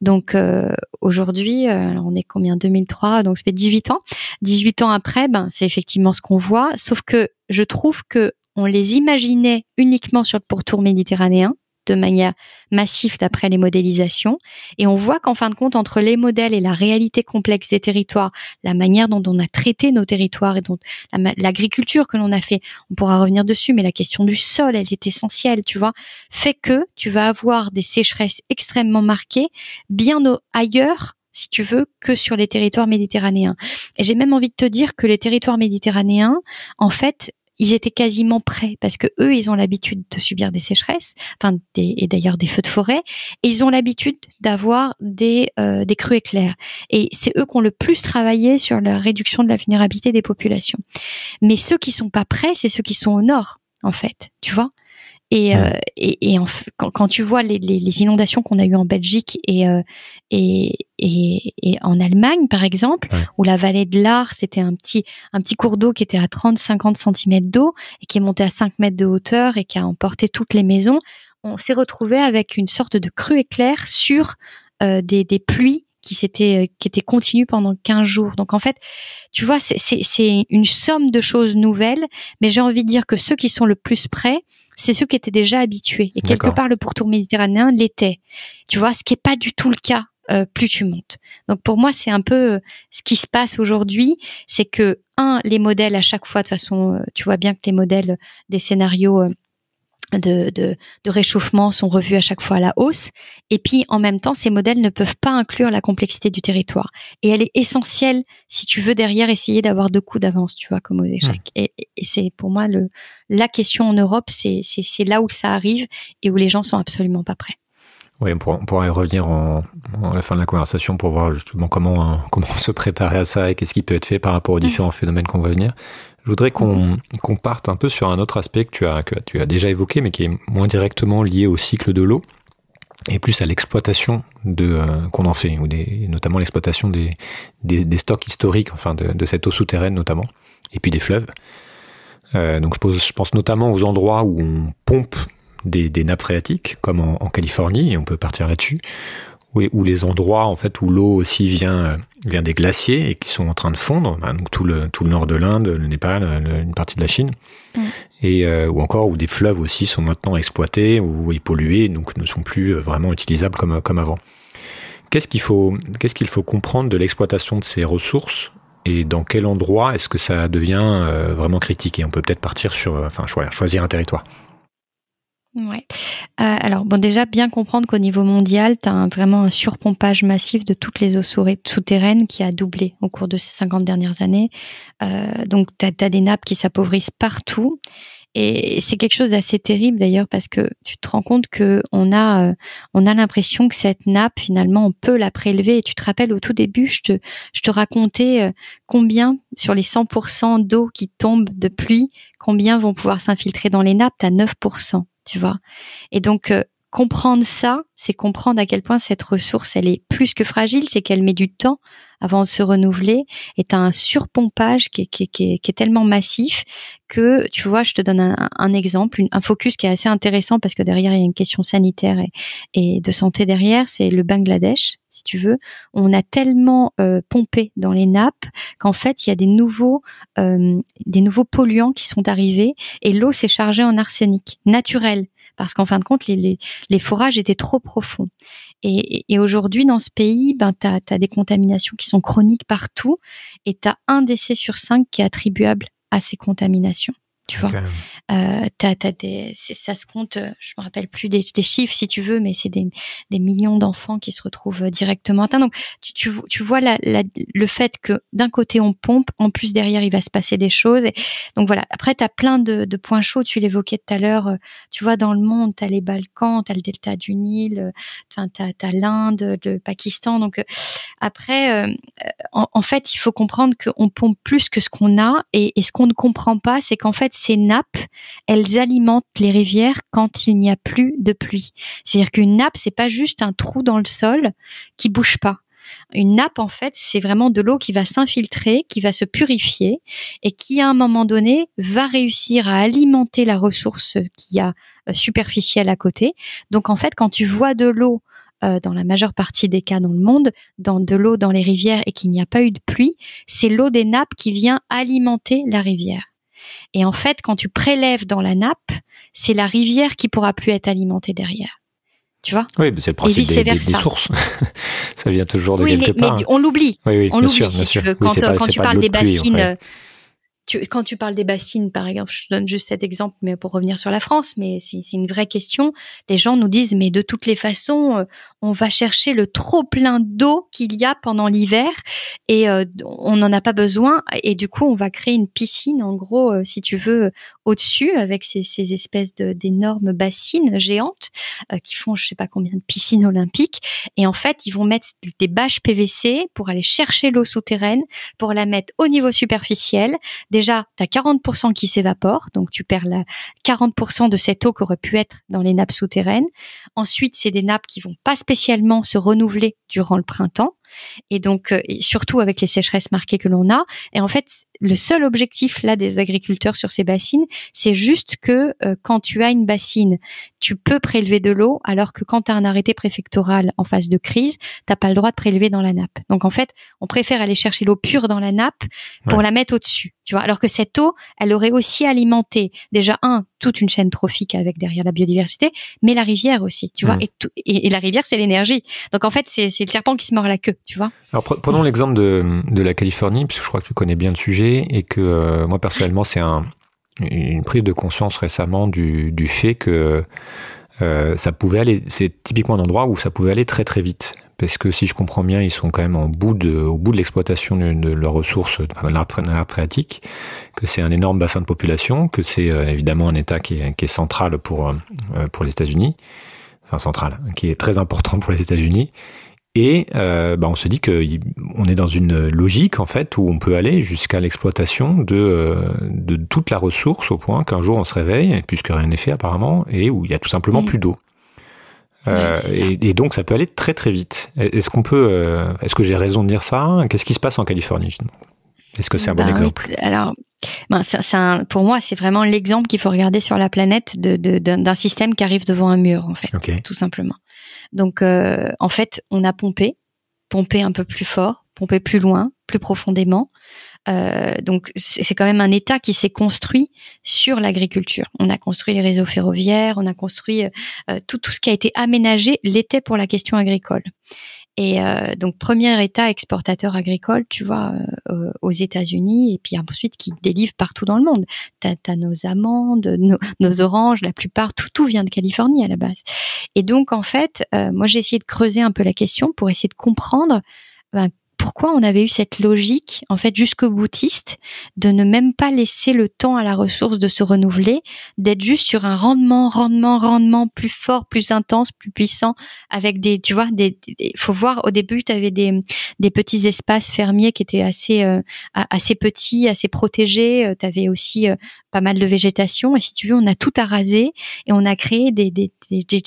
Donc euh, aujourd'hui, euh, on est combien 2003, donc ça fait 18 ans. 18 ans après, ben, c'est effectivement ce qu'on voit, sauf que je trouve que on les imaginait uniquement sur le pourtour méditerranéen de manière massive d'après les modélisations. Et on voit qu'en fin de compte, entre les modèles et la réalité complexe des territoires, la manière dont on a traité nos territoires et donc l'agriculture que l'on a fait, on pourra revenir dessus, mais la question du sol, elle est essentielle, tu vois, fait que tu vas avoir des sécheresses extrêmement marquées, bien ailleurs si tu veux, que sur les territoires méditerranéens. Et j'ai même envie de te dire que les territoires méditerranéens, en fait, ils étaient quasiment prêts parce que eux, ils ont l'habitude de subir des sécheresses, enfin des, et d'ailleurs des feux de forêt, et ils ont l'habitude d'avoir des euh, des crues éclairs. Et c'est eux qui ont le plus travaillé sur la réduction de la vulnérabilité des populations. Mais ceux qui sont pas prêts, c'est ceux qui sont au nord en fait, tu vois. Et, euh, et, et en, quand, tu vois les, les, les inondations qu'on a eues en Belgique et, euh, et, et, et, en Allemagne, par exemple, où la vallée de l'Ar, c'était un petit, un petit cours d'eau qui était à 30-50 cm d'eau et qui est monté à 5 mètres de hauteur et qui a emporté toutes les maisons, on s'est retrouvé avec une sorte de crue éclair sur euh, des, des pluies qui s'était qui était continue pendant 15 jours. Donc en fait, tu vois, c'est une somme de choses nouvelles, mais j'ai envie de dire que ceux qui sont le plus près, c'est ceux qui étaient déjà habitués. Et quelque part, le pourtour méditerranéen l'était. Tu vois, ce qui n'est pas du tout le cas euh, plus tu montes. Donc pour moi, c'est un peu euh, ce qui se passe aujourd'hui, c'est que un, les modèles à chaque fois de façon, euh, tu vois bien que les modèles des scénarios de, réchauffement sont revus à chaque fois à la hausse. Et puis, en même temps, ces modèles ne peuvent pas inclure la complexité du territoire. Et elle est essentielle si tu veux derrière essayer d'avoir deux coups d'avance, tu vois, comme aux échecs. Et, c'est pour moi le, la question en Europe, c'est là où ça arrive et où les gens sont absolument pas prêts. Oui, on pourra, y revenir en, à la fin de la conversation pour voir justement comment, hein, comment se préparer à ça et qu'est-ce qui peut être fait par rapport aux mm. différents phénomènes qu'on va venir. Je voudrais qu'on parte un peu sur un autre aspect que tu, as, que tu as déjà évoqué, mais qui est moins directement lié au cycle de l'eau et plus à l'exploitation euh, qu'on en fait, ou des, notamment l'exploitation des, des, stocks historiques, enfin de, cette eau souterraine notamment, et puis des fleuves. Euh, donc je, pense notamment aux endroits où on pompe des, nappes phréatiques, comme en Californie, et on peut partir là-dessus, oui, où, les endroits en fait où l'eau aussi vient, euh, vient des glaciers et qui sont en train de fondre, hein, donc tout le, tout le nord de l'Inde, le Népal, euh, une partie de la Chine, mm. et euh, ou encore où des fleuves aussi sont maintenant exploités ou pollués, donc ne sont plus vraiment utilisables comme, comme avant. Qu'est-ce qu'il faut, qu'est-ce qu'il faut comprendre de l'exploitation de ces ressources et dans quel endroit est-ce que ça devient vraiment critique Et on peut peut-être partir sur, enfin, choisir un territoire. Ouais. Euh, alors, bon, déjà, bien comprendre qu'au niveau mondial, tu as vraiment un surpompage massif de toutes les eaux souterraines qui a doublé au cours de ces 50 dernières années. Euh, donc, tu as, des nappes qui s'appauvrissent partout. Et c'est quelque chose d'assez terrible d'ailleurs parce que tu te rends compte que on a euh, on a l'impression que cette nappe finalement on peut la prélever. Et tu te rappelles au tout début, je te je te racontais combien sur les 100% d'eau qui tombe de pluie, combien vont pouvoir s'infiltrer dans les nappes. T'as 9% tu vois. Et donc, euh, comprendre ça, c'est comprendre à quel point cette ressource, elle est plus que fragile, c'est qu'elle met du temps avant de se renouveler, et un surpompage qui est, tellement massif que, tu vois, je te donne un, exemple, un focus qui est assez intéressant parce que derrière, il y a une question sanitaire et, de santé derrière, c'est le Bangladesh, si tu veux. On a tellement euh, pompé dans les nappes qu'en fait, il y a des nouveaux, euh, des nouveaux polluants qui sont arrivés et l'eau s'est chargée en arsenic naturel parce qu'en fin de compte, les, forages étaient trop profonds. Et, aujourd'hui, dans ce pays, ben, tu as, des contaminations qui sont chroniques partout, et tu as un décès sur cinq qui est attribuable à ces contaminations tu vois. Euh, ça se compte, euh, je me rappelle plus des, chiffres si tu veux, mais c'est des, des, millions d'enfants qui se retrouvent euh, directement Donc tu, tu, vois le fait que d'un côté on pompe, en plus derrière il va se passer des choses. Et, donc voilà, après tu as plein de, points chauds, tu l'évoquais tout à l'heure, euh, tu vois dans le monde, tu as les Balkans, tu as le delta du Nil, tu as, l'Inde, le Pakistan. Donc après, euh, en, fait, il faut comprendre qu'on pompe plus que ce qu'on a et, ce qu'on ne comprend pas, c'est qu'en fait, ces nappes, elles alimentent les rivières quand il n'y a plus de pluie. C'est-à-dire qu'une nappe, c'est pas juste un trou dans le sol qui bouge pas. Une nappe, en fait, c'est vraiment de l'eau qui va s'infiltrer, qui va se purifier et qui, à un moment donné, va réussir à alimenter la ressource qui y a euh, superficielle à côté. Donc, en fait, quand tu vois de l'eau euh, dans la majeure partie des cas dans le monde, dans de l'eau dans les rivières et qu'il n'y a pas eu de pluie, c'est l'eau des nappes qui vient alimenter la rivière. Et en fait, quand tu prélèves dans la nappe, c'est la rivière qui pourra plus être alimentée derrière. Tu vois Oui, c'est le principe des, sources. ça vient toujours de quelque mais, part. Mais on l'oublie. Oui, oui, on l'oublie, sûr. Quand, tu parles des bassines, quand tu parles des bassines, par exemple, je donne juste cet exemple, mais pour revenir sur la France, mais c'est une vraie question. Les gens nous disent, mais de toutes les façons, euh, on va chercher le trop plein d'eau qu'il y a pendant l'hiver et euh, on n'en a pas besoin. Et du coup, on va créer une piscine, en gros, euh, si tu veux, au-dessus avec ces, ces espèces d'énormes bassines géantes qui font, je sais pas combien de piscines olympiques. Et en fait, ils vont mettre des bâches PVC pour aller chercher l'eau souterraine, pour la mettre au niveau superficiel. Des déjà, tu as 40% qui s'évapore, donc tu perds la 40% de cette eau qui aurait pu être dans les nappes souterraines. Ensuite, c'est des nappes qui vont pas spécialement se renouveler durant le printemps et donc euh, surtout avec les sécheresses marquées que l'on a. Et en fait, le seul objectif là des agriculteurs sur ces bassines, c'est juste que euh, quand tu as une bassine, tu peux prélever de l'eau, alors que quand tu as un arrêté préfectoral en phase de crise, t'as pas le droit de prélever dans la nappe. Donc en fait, on préfère aller chercher l'eau pure dans la nappe pour la mettre au-dessus, tu vois. Alors que cette eau, elle aurait aussi alimenté déjà un toute une chaîne trophique avec derrière la biodiversité, mais la rivière aussi, tu vois. Et, et, et, la rivière, c'est l'énergie. Donc en fait, c'est le serpent qui se mord la queue vois. Alors prenons l'exemple de, la Californie, puisque je crois que tu connais bien le sujet et que euh, moi personnellement c'est une prise de conscience récemment du, fait que euh, ça pouvait aller, c'est typiquement un endroit où ça pouvait aller très très vite. Parce que si je comprends bien, ils sont quand même en bout de, au bout de l'exploitation de, leurs ressources, dans de l'arbre phréatique, que c'est un énorme bassin de population, que c'est euh, évidemment un État qui est, qui est central pour, pour les États-Unis, enfin central, qui est très important pour les États-Unis, et euh, bah, on se dit qu'on est dans une logique en fait où on peut aller jusqu'à l'exploitation de, euh, de toute la ressource au point qu'un jour on se réveille puisque rien n'est fait apparemment et où il n'y a tout simplement mm. plus d'eau. Euh, et, donc ça peut aller très très vite. Est-ce qu'on peut, euh, est-ce que j'ai raison de dire ça Qu'est-ce qui se passe en Californie Est-ce que c'est un bon bah, exemple Alors, ben, pour moi, c'est vraiment l'exemple qu'il faut regarder sur la planète d'un de, système qui arrive devant un mur en fait, tout simplement. Donc, euh, en fait, on a pompé, pompé un peu plus fort, pompé plus loin, plus profondément. Euh, donc c'est quand même un État qui s'est construit sur l'agriculture. On a construit les réseaux ferroviaires, on a construit euh, tout, tout ce qui a été aménagé l'était pour la question agricole. Et euh, donc, premier État exportateur agricole, tu vois, euh, euh, aux États-Unis, et puis ensuite qui délivre partout dans le monde. Tu as, nos amandes, nos, oranges, la plupart, tout, tout vient de Californie à la base. Et donc, en fait, moi, j'ai essayé de creuser un peu la question pour essayer de comprendre ben, pourquoi on avait eu cette logique, en fait, jusqu'au boutiste, de ne même pas laisser le temps à la ressource de se renouveler, d'être juste sur un rendement, rendement, rendement plus fort, plus intense, plus puissant, avec des, tu vois, des, faut voir, au début, tu avais des, des petits espaces fermiers qui étaient assez, euh, assez petits, assez protégés, euh, tu avais aussi euh, pas mal de végétation et si tu veux on a tout arasé et on a créé des, des,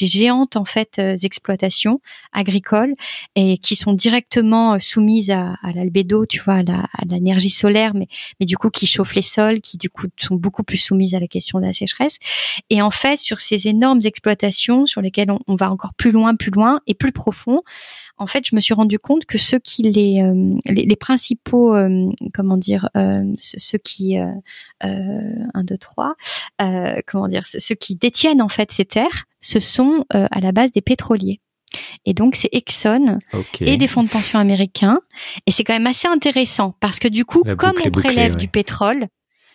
géantes en fait euh, exploitations agricoles et qui sont directement euh, soumises à, l'albédo tu vois à l'énergie solaire mais mais du coup qui chauffent les sols qui du coup sont beaucoup plus soumises à la question de la sécheresse et en fait sur ces énormes exploitations sur lesquelles on va encore plus loin plus loin et plus profond en fait, je me suis rendu compte que ceux qui les euh, les, principaux, euh, comment dire, euh, ceux qui 1, 2, 3, comment dire, ceux qui détiennent en fait ces terres, ce sont à la base des pétroliers. Et donc, c'est Exxon et des fonds de pension américains. Et c'est quand même assez intéressant parce que du coup, comme on prélève du pétrole,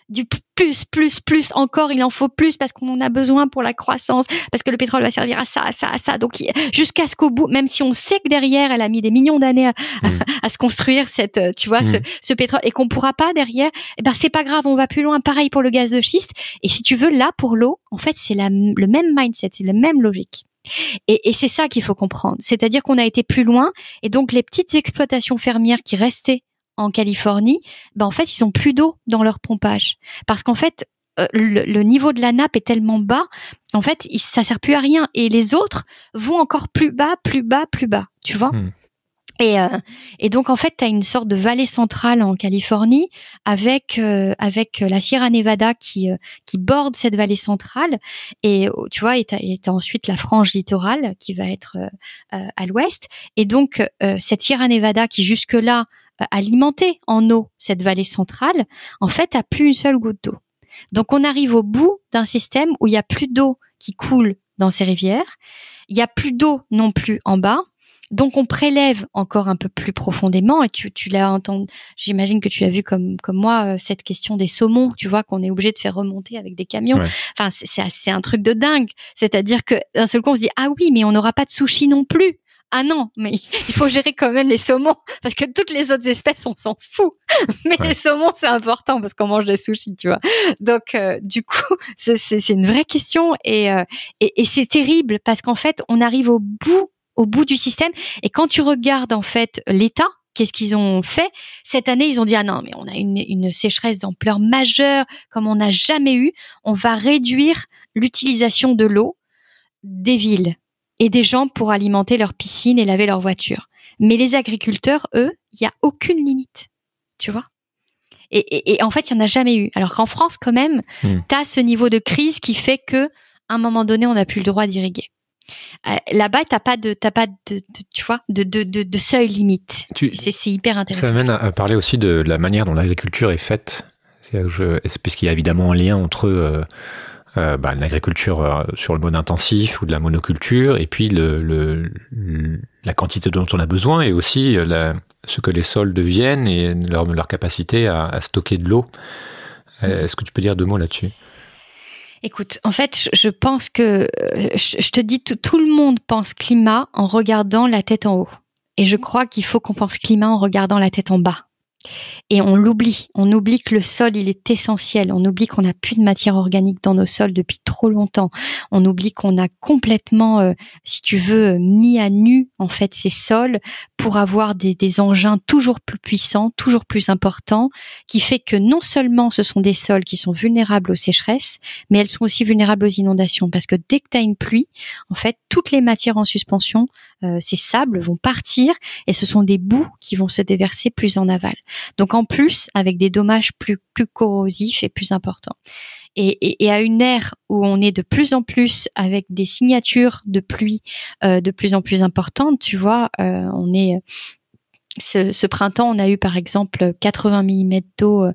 du plus, plus, plus encore, il en faut plus parce qu'on en a besoin pour la croissance, parce que le pétrole va servir à ça, à ça, à ça. Donc jusqu'à ce qu'au bout, même si on sait que derrière, elle a mis des millions d'années à, mmh. se construire cette, euh, tu vois, mmh. ce, pétrole et qu'on pourra pas derrière, eh ben c'est pas grave, on va plus loin. Pareil pour le gaz de schiste. Et si tu veux, là pour l'eau, en fait, c'est le même mindset, c'est la même logique. et c'est ça qu'il faut comprendre. C'est-à-dire qu'on a été plus loin et donc les petites exploitations fermières qui restaient en Californie, ben en fait, ils ont plus d'eau dans leur pompage. Parce qu'en fait, euh, le, niveau de la nappe est tellement bas, en fait, ça sert plus à rien. Et les autres vont encore plus bas, plus bas, plus bas, tu vois hmm. et, euh, et, donc, en fait, tu as une sorte de vallée centrale en Californie avec, euh, avec la Sierra Nevada qui, qui borde cette vallée centrale. Et oh, tu vois, et tu as, ensuite la frange littorale qui va être à l'ouest. Et donc, cette Sierra Nevada qui jusque-là Alimenter en eau, cette vallée centrale, en fait, a plus une seule goutte d'eau. Donc on arrive au bout d'un système où il n'y a plus d'eau qui coule dans ces rivières, il n'y a plus d'eau non plus en bas, donc on prélève encore un peu plus profondément et tu, tu l'as entendu, j'imagine que tu l'as vu comme, comme moi, euh, cette question des saumons, tu vois, qu'on est obligé de faire remonter avec des camions. Enfin, c'est, un truc de dingue. C'est-à-dire que d'un seul coup, on se dit, ah oui, mais on n'aura pas de sushi non plus. Ah non, mais il faut gérer quand même les saumons parce que toutes les autres espèces, on s'en fout. Mais les saumons, c'est important parce qu'on mange des sushis, tu vois. Donc, euh, du coup, c'est une vraie question euh, et, c'est terrible parce qu'en fait, on arrive au bout, au bout du système. Et quand tu regardes en fait l'État, qu'est-ce qu'ils ont fait Cette année, ils ont dit ah non, mais on a une, une sécheresse d'ampleur majeure comme on n'a jamais eu. On va réduire l'utilisation de l'eau des villes et des gens pour alimenter leur piscine et laver leur voiture. Mais les agriculteurs, eux, il n'y a aucune limite, tu vois. Et, en fait, il n'y en a jamais eu. Alors qu'en France, quand même, hmm. tu as ce niveau de crise qui fait que, à un moment donné, on n'a plus le droit d'irriguer. Euh, là-bas, tu pas de, as pas de, tu vois, de, de, de seuil limite. C'est hyper intéressant. Ça m'amène à, parler aussi de la manière dont l'agriculture est faite, puisqu'il y a évidemment un lien entre euh, euh, bah, l'agriculture euh, sur le mode intensif ou de la monoculture, et puis le, la quantité dont on a besoin et aussi euh, ce que les sols deviennent et leur, leur capacité à, à stocker de l'eau. Mm. Est-ce que tu peux dire deux mots là-dessus Écoute, en fait, je pense que je te dis, tout le monde pense climat en regardant la tête en haut. Et je mm. crois qu'il faut qu'on pense climat en regardant la tête en bas. Et on l'oublie, on oublie que le sol, il est essentiel, on oublie qu'on n'a plus de matière organique dans nos sols depuis trop longtemps, on oublie qu'on a complètement, euh, si tu veux, mis à nu en fait ces sols pour avoir des, des, engins toujours plus puissants, toujours plus importants, qui fait que non seulement ce sont des sols qui sont vulnérables aux sécheresses, mais elles sont aussi vulnérables aux inondations, parce que dès que tu as une pluie, en fait, toutes les matières en suspension euh, ces sables vont partir et ce sont des boues qui vont se déverser plus en aval. Donc en plus, avec des dommages plus, plus corrosifs et plus importants. Et, à une ère où on est de plus en plus avec des signatures de pluie euh, de plus en plus importantes, tu vois, euh, on est ce, ce, printemps, on a eu par exemple 80 mm d'eau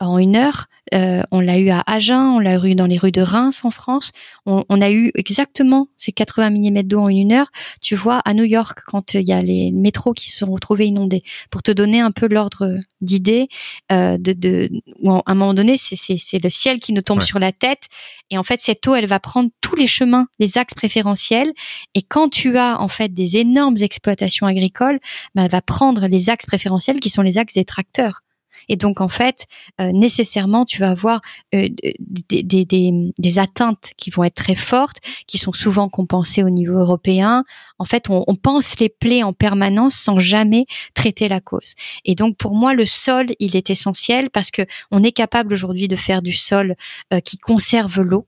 en une heure. Euh, on l'a eu à Agen, on l'a eu dans les rues de Reims en France. On, a eu exactement ces 80 mm d'eau en une heure. Tu vois, à New York, quand euh, il y a les métros qui se sont retrouvés inondés, pour te donner un peu l'ordre d'idée, euh, de, de, à un moment donné, c'est le ciel qui nous tombe sur la tête. Et en fait, cette eau, elle va prendre tous les chemins, les axes préférentiels. Et quand tu as en fait des énormes exploitations agricoles, bah, elle va prendre les axes préférentiels qui sont les axes des tracteurs. Et donc, en fait, euh, nécessairement, tu vas avoir euh, des, atteintes qui vont être très fortes, qui sont souvent compensées au niveau européen. En fait, on, on pense les plaies en permanence sans jamais traiter la cause. Et donc, pour moi, le sol, il est essentiel parce que on est capable aujourd'hui de faire du sol euh, qui conserve l'eau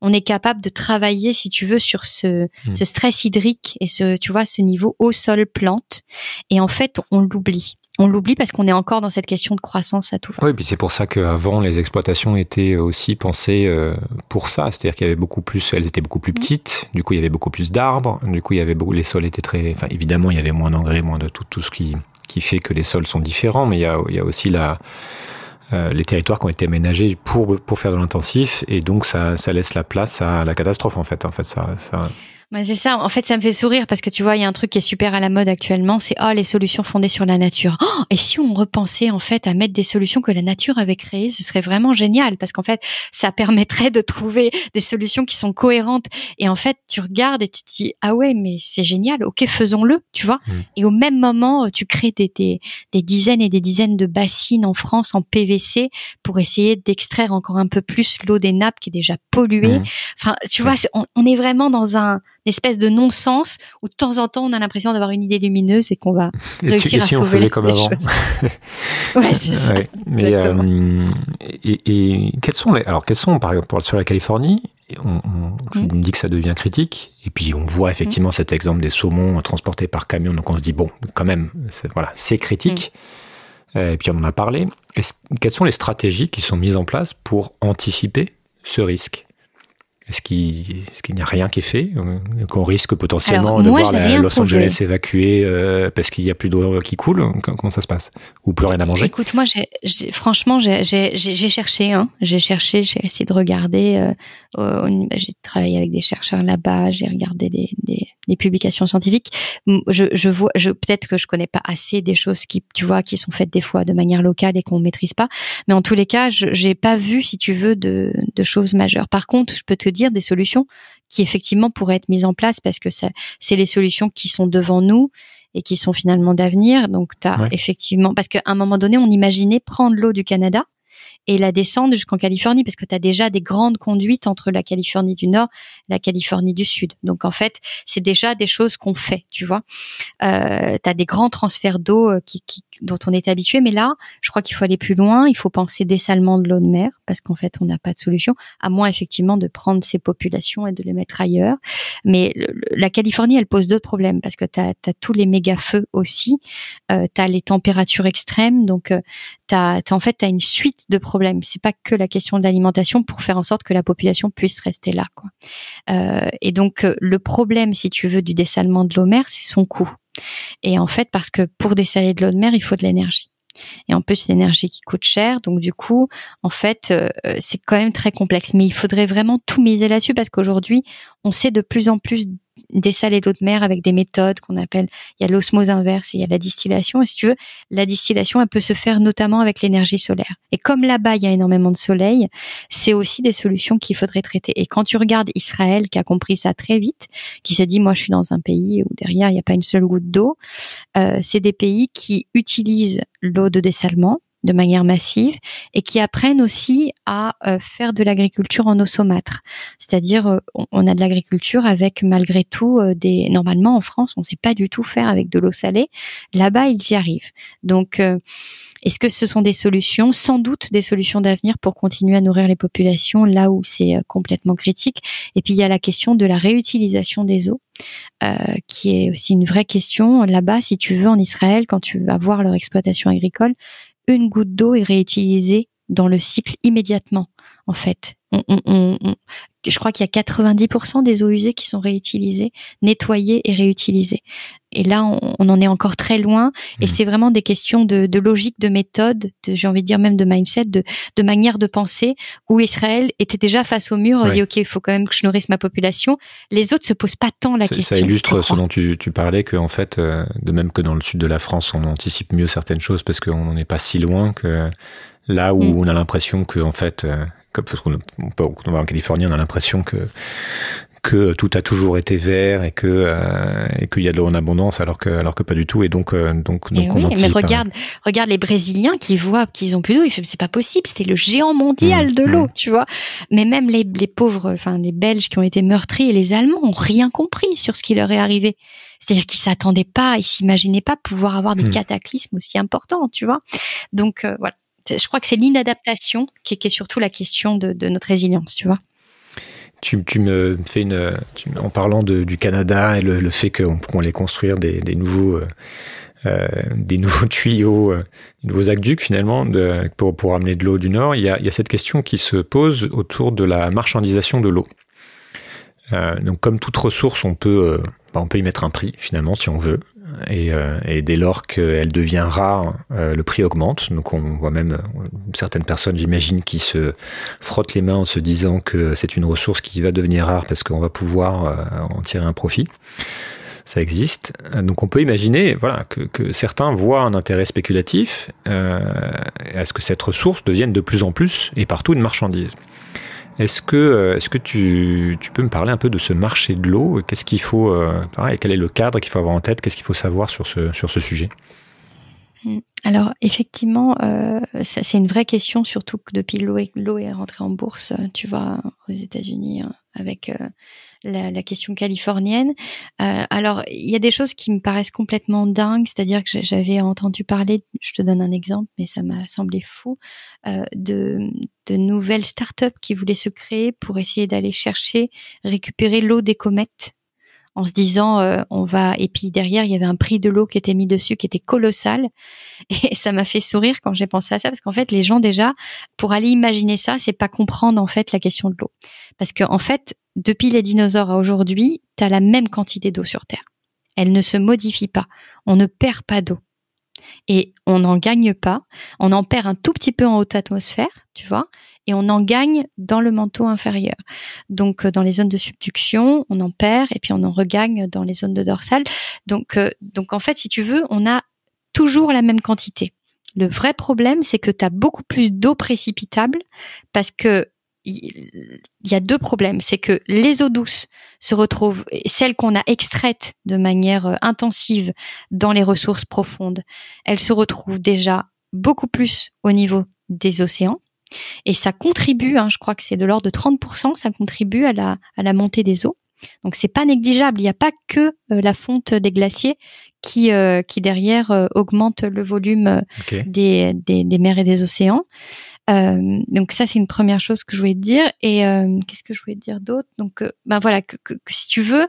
on est capable de travailler, si tu veux, sur ce, mmh. stress hydrique et ce, tu vois, ce niveau au sol, plante. Et en fait, on l'oublie on l'oublie parce qu'on est encore dans cette question de croissance à tout. Oui, et puis c'est pour ça qu'avant, les exploitations étaient aussi pensées euh, pour ça. C'est-à-dire qu'il y avait beaucoup plus, elles étaient beaucoup plus mm. petites, du coup, il y avait beaucoup plus d'arbres, du coup, il y avait beaucoup, les sols étaient très, enfin, évidemment, il y avait moins d'engrais, moins de tout, tout ce qui, qui fait que les sols sont différents, mais il y a, aussi la, euh, les territoires qui ont été aménagés pour, pour faire de l'intensif, et donc ça, ça laisse la place à la catastrophe, en fait. En fait ça, ça... Bah, c'est ça. En fait, ça me fait sourire parce que tu vois, il y a un truc qui est super à la mode actuellement, c'est oh les solutions fondées sur la nature. Oh, et si on repensait en fait à mettre des solutions que la nature avait créées, ce serait vraiment génial parce qu'en fait, ça permettrait de trouver des solutions qui sont cohérentes. Et en fait, tu regardes et tu te dis ah ouais, mais c'est génial. Ok, faisons-le, tu vois. Mm. Et au même moment, euh, tu crées des, des, dizaines et des dizaines de bassines en France en PVC pour essayer d'extraire encore un peu plus l'eau des nappes qui est déjà polluée. Mm. Enfin, tu mm. vois, on est vraiment dans un espèce de non-sens où de temps en temps on a l'impression d'avoir une idée lumineuse et qu'on va et réussir à sauver on faisait comme avant. ouais, c'est ça. Euh, et, quels sont les alors quels sont par exemple sur la Californie on, mm. me dit que ça devient critique. Et puis on voit mm. effectivement cet exemple des saumons transportés par camion. Donc on se dit bon, quand même, c'est, voilà, critique. Mm. Euh, et puis on en a parlé. quelles sont les stratégies qui sont mises en place pour anticiper ce risque est-ce qu'il n'y a rien qui est fait euh, Qu'on risque potentiellement de voir Los Angeles évacuer euh, parce qu'il n'y a plus d'eau qui coule Comment ça se passe Ou plus rien à manger Écoute, moi, franchement, j'ai cherché. Hein. J'ai cherché, j'ai essayé de regarder. Euh, bah, j'ai travaillé avec des chercheurs là-bas, j'ai regardé des, des, publications scientifiques. Je, je vois, je, peut-être que je connais pas assez des choses qui, tu vois, qui sont faites des fois de manière locale et qu'on maîtrise pas. Mais en tous les cas, je n'ai pas vu, si tu veux, de, de choses majeures. Par contre, je peux te dire des solutions qui effectivement pourraient être mises en place parce que c'est les solutions qui sont devant nous et qui sont finalement d'avenir. Donc, tu as effectivement, parce qu'à un moment donné, on imaginait prendre l'eau du Canada et la descendre jusqu'en Californie, parce que tu as déjà des grandes conduites entre la Californie du Nord et la Californie du Sud. Donc en fait, c'est déjà des choses qu'on fait, tu vois. Euh, tu as des grands transferts d'eau euh, qui, qui, dont on est habitué, mais là, je crois qu'il faut aller plus loin, il faut penser dessalement de l'eau de mer, parce qu'en fait, on n'a pas de solution, à moins effectivement de prendre ces populations et de les mettre ailleurs. Mais la Californie, elle pose d'autres problèmes, parce que tu as, tous les méga-feux aussi, euh, tu as les températures extrêmes, donc euh, t'as, en fait, tu as une suite de problèmes. C'est pas que la question de l'alimentation pour faire en sorte que la population puisse rester là. Quoi. Euh, et donc, euh, le problème, si tu veux, du dessalement de l'eau de mer, c'est son coût. Et en fait, parce que pour dessaler de l'eau de mer, il faut de l'énergie. Et en plus, l'énergie qui coûte cher. Donc, du coup, en fait, euh, c'est quand même très complexe. Mais il faudrait vraiment tout miser là-dessus parce qu'aujourd'hui, on sait de plus en plus des l'eau l'eau de mer avec des méthodes qu'on appelle, il y a l'osmose inverse et il y a la distillation. Et si tu veux, la distillation, elle peut se faire notamment avec l'énergie solaire. Et comme là-bas, il y a énormément de soleil, c'est aussi des solutions qu'il faudrait traiter. Et quand tu regardes Israël, qui a compris ça très vite, qui se dit, moi, je suis dans un pays où derrière, il n'y a pas une seule goutte d'eau, euh, c'est des pays qui utilisent l'eau de dessalement de manière massive et qui apprennent aussi à euh, faire de l'agriculture en eau saumâtre. C'est-à-dire, euh, on a de l'agriculture avec malgré tout euh, des. Normalement, en France, on ne sait pas du tout faire avec de l'eau salée. Là-bas, ils y arrivent. Donc, est-ce que ce sont des solutions Sans doute des solutions d'avenir pour continuer à nourrir les populations là où c'est complètement critique. Et puis, il y a la question de la réutilisation des eaux. Euh, qui est aussi une vraie question. Là-bas, si tu veux, en Israël, quand tu vas voir leur exploitation agricole, une goutte d'eau est réutilisée dans le cycle immédiatement, en fait. je crois qu'il y a 90% des eaux usées qui sont réutilisées, nettoyées et réutilisées. Et là, on, en est encore très loin. Et mmh. c'est vraiment des questions de, logique, de méthode, j'ai envie de dire même de mindset, de, manière de penser, où Israël était déjà face au mur, dit OK, il faut quand même que je nourrisse ma population. Les autres se posent pas tant la question. Ça illustre ce dont tu, parlais, que en fait, euh, de même que dans le sud de la France, on anticipe mieux certaines choses parce qu'on n'en est pas si loin que là où mmh. on a l'impression que en fait euh, quand comme qu'on on va en Californie, on a l'impression que que tout a toujours été vert et que euh, et qu'il y a de l'eau en abondance alors que alors que pas du tout et donc euh, donc eh donc on mais hein. regarde regarde les Brésiliens qui voient qu'ils ont plus d'eau ils c'est pas possible c'était le géant mondial mmh, de mmh. l'eau tu vois mais même les, les pauvres enfin les Belges qui ont été meurtris et les Allemands ont rien compris sur ce qui leur est arrivé c'est-à-dire qu'ils s'attendaient pas ils s'imaginaient pas pouvoir avoir des mmh. cataclysmes aussi importants tu vois donc euh, voilà je crois que c'est l'inadaptation qui est, surtout la question de notre résilience tu vois tu, me fais une. en parlant du Canada et le, fait qu'on pourrait aller construire des, nouveaux. des nouveaux euh, euh, tuyaux, euh, des nouveaux aqueducs finalement pour, amener de l'eau du Nord, il y, a, cette question qui se pose autour de la marchandisation de l'eau. donc comme toute ressource, on peut, bah, on peut y mettre un prix finalement si on veut. Euh, et, dès lors qu'elle devient rare, euh, le prix augmente. Donc on voit même euh, certaines personnes, j'imagine, qui se frottent les mains en se disant que c'est une ressource qui va devenir rare parce qu'on va pouvoir en tirer un profit ça existe. Donc on peut imaginer que, certains voient un intérêt spéculatif à ce que cette ressource devienne de plus en plus et partout une marchandise. Est-ce que, euh, est-ce que tu, peux me parler un peu de ce marché de l'eau Qu'est-ce qu'il faut, pareil, euh, quel est le cadre qu'il faut avoir en tête Qu'est-ce qu'il faut savoir sur ce, sur ce sujet mmh. alors effectivement, euh, c'est une vraie question, surtout que depuis l'eau est rentrée en bourse, tu vois, aux États-Unis, hein, avec la, question californienne. Euh, alors, il y a des choses qui me paraissent complètement dingues, c'est-à-dire que j'avais entendu parler, je te donne un exemple, mais ça m'a semblé fou, euh, de, de nouvelles startups qui voulaient se créer pour essayer d'aller chercher, récupérer l'eau des comètes en se disant euh, on va et puis derrière il y avait un prix de l'eau qui était mis dessus qui était colossal et ça m'a fait sourire quand j'ai pensé à ça parce qu'en fait les gens déjà pour aller imaginer ça c'est pas comprendre en fait la question de l'eau parce qu'en en fait depuis les dinosaures à aujourd'hui tu as la même quantité d'eau sur terre elle ne se modifie pas on ne perd pas d'eau et on n'en gagne pas. On en perd un tout petit peu en haute atmosphère, tu vois, et on en gagne dans le manteau inférieur. Donc, euh, dans les zones de subduction, on en perd et puis on en regagne dans les zones de dorsale. Donc, euh, donc en fait, si tu veux, on a toujours la même quantité. Le vrai problème, c'est que tu as beaucoup plus d'eau précipitable parce que il y a deux problèmes. C'est que les eaux douces se retrouvent, celles qu'on a extraites de manière euh, intensive dans les ressources profondes, elles se retrouvent déjà beaucoup plus au niveau des océans. Et ça contribue, hein, je crois que c'est de l'ordre de 30%, ça contribue à la, montée des eaux. Donc c'est pas négligeable. Il n'y a pas que euh, la fonte des glaciers qui, euh, qui derrière augmente le volume des, mers et des océans. Euh, donc ça, c'est une première chose que je voulais te dire. Et euh, qu'est-ce que je voulais te dire d'autre Donc, euh, ben voilà, que, que, si tu veux,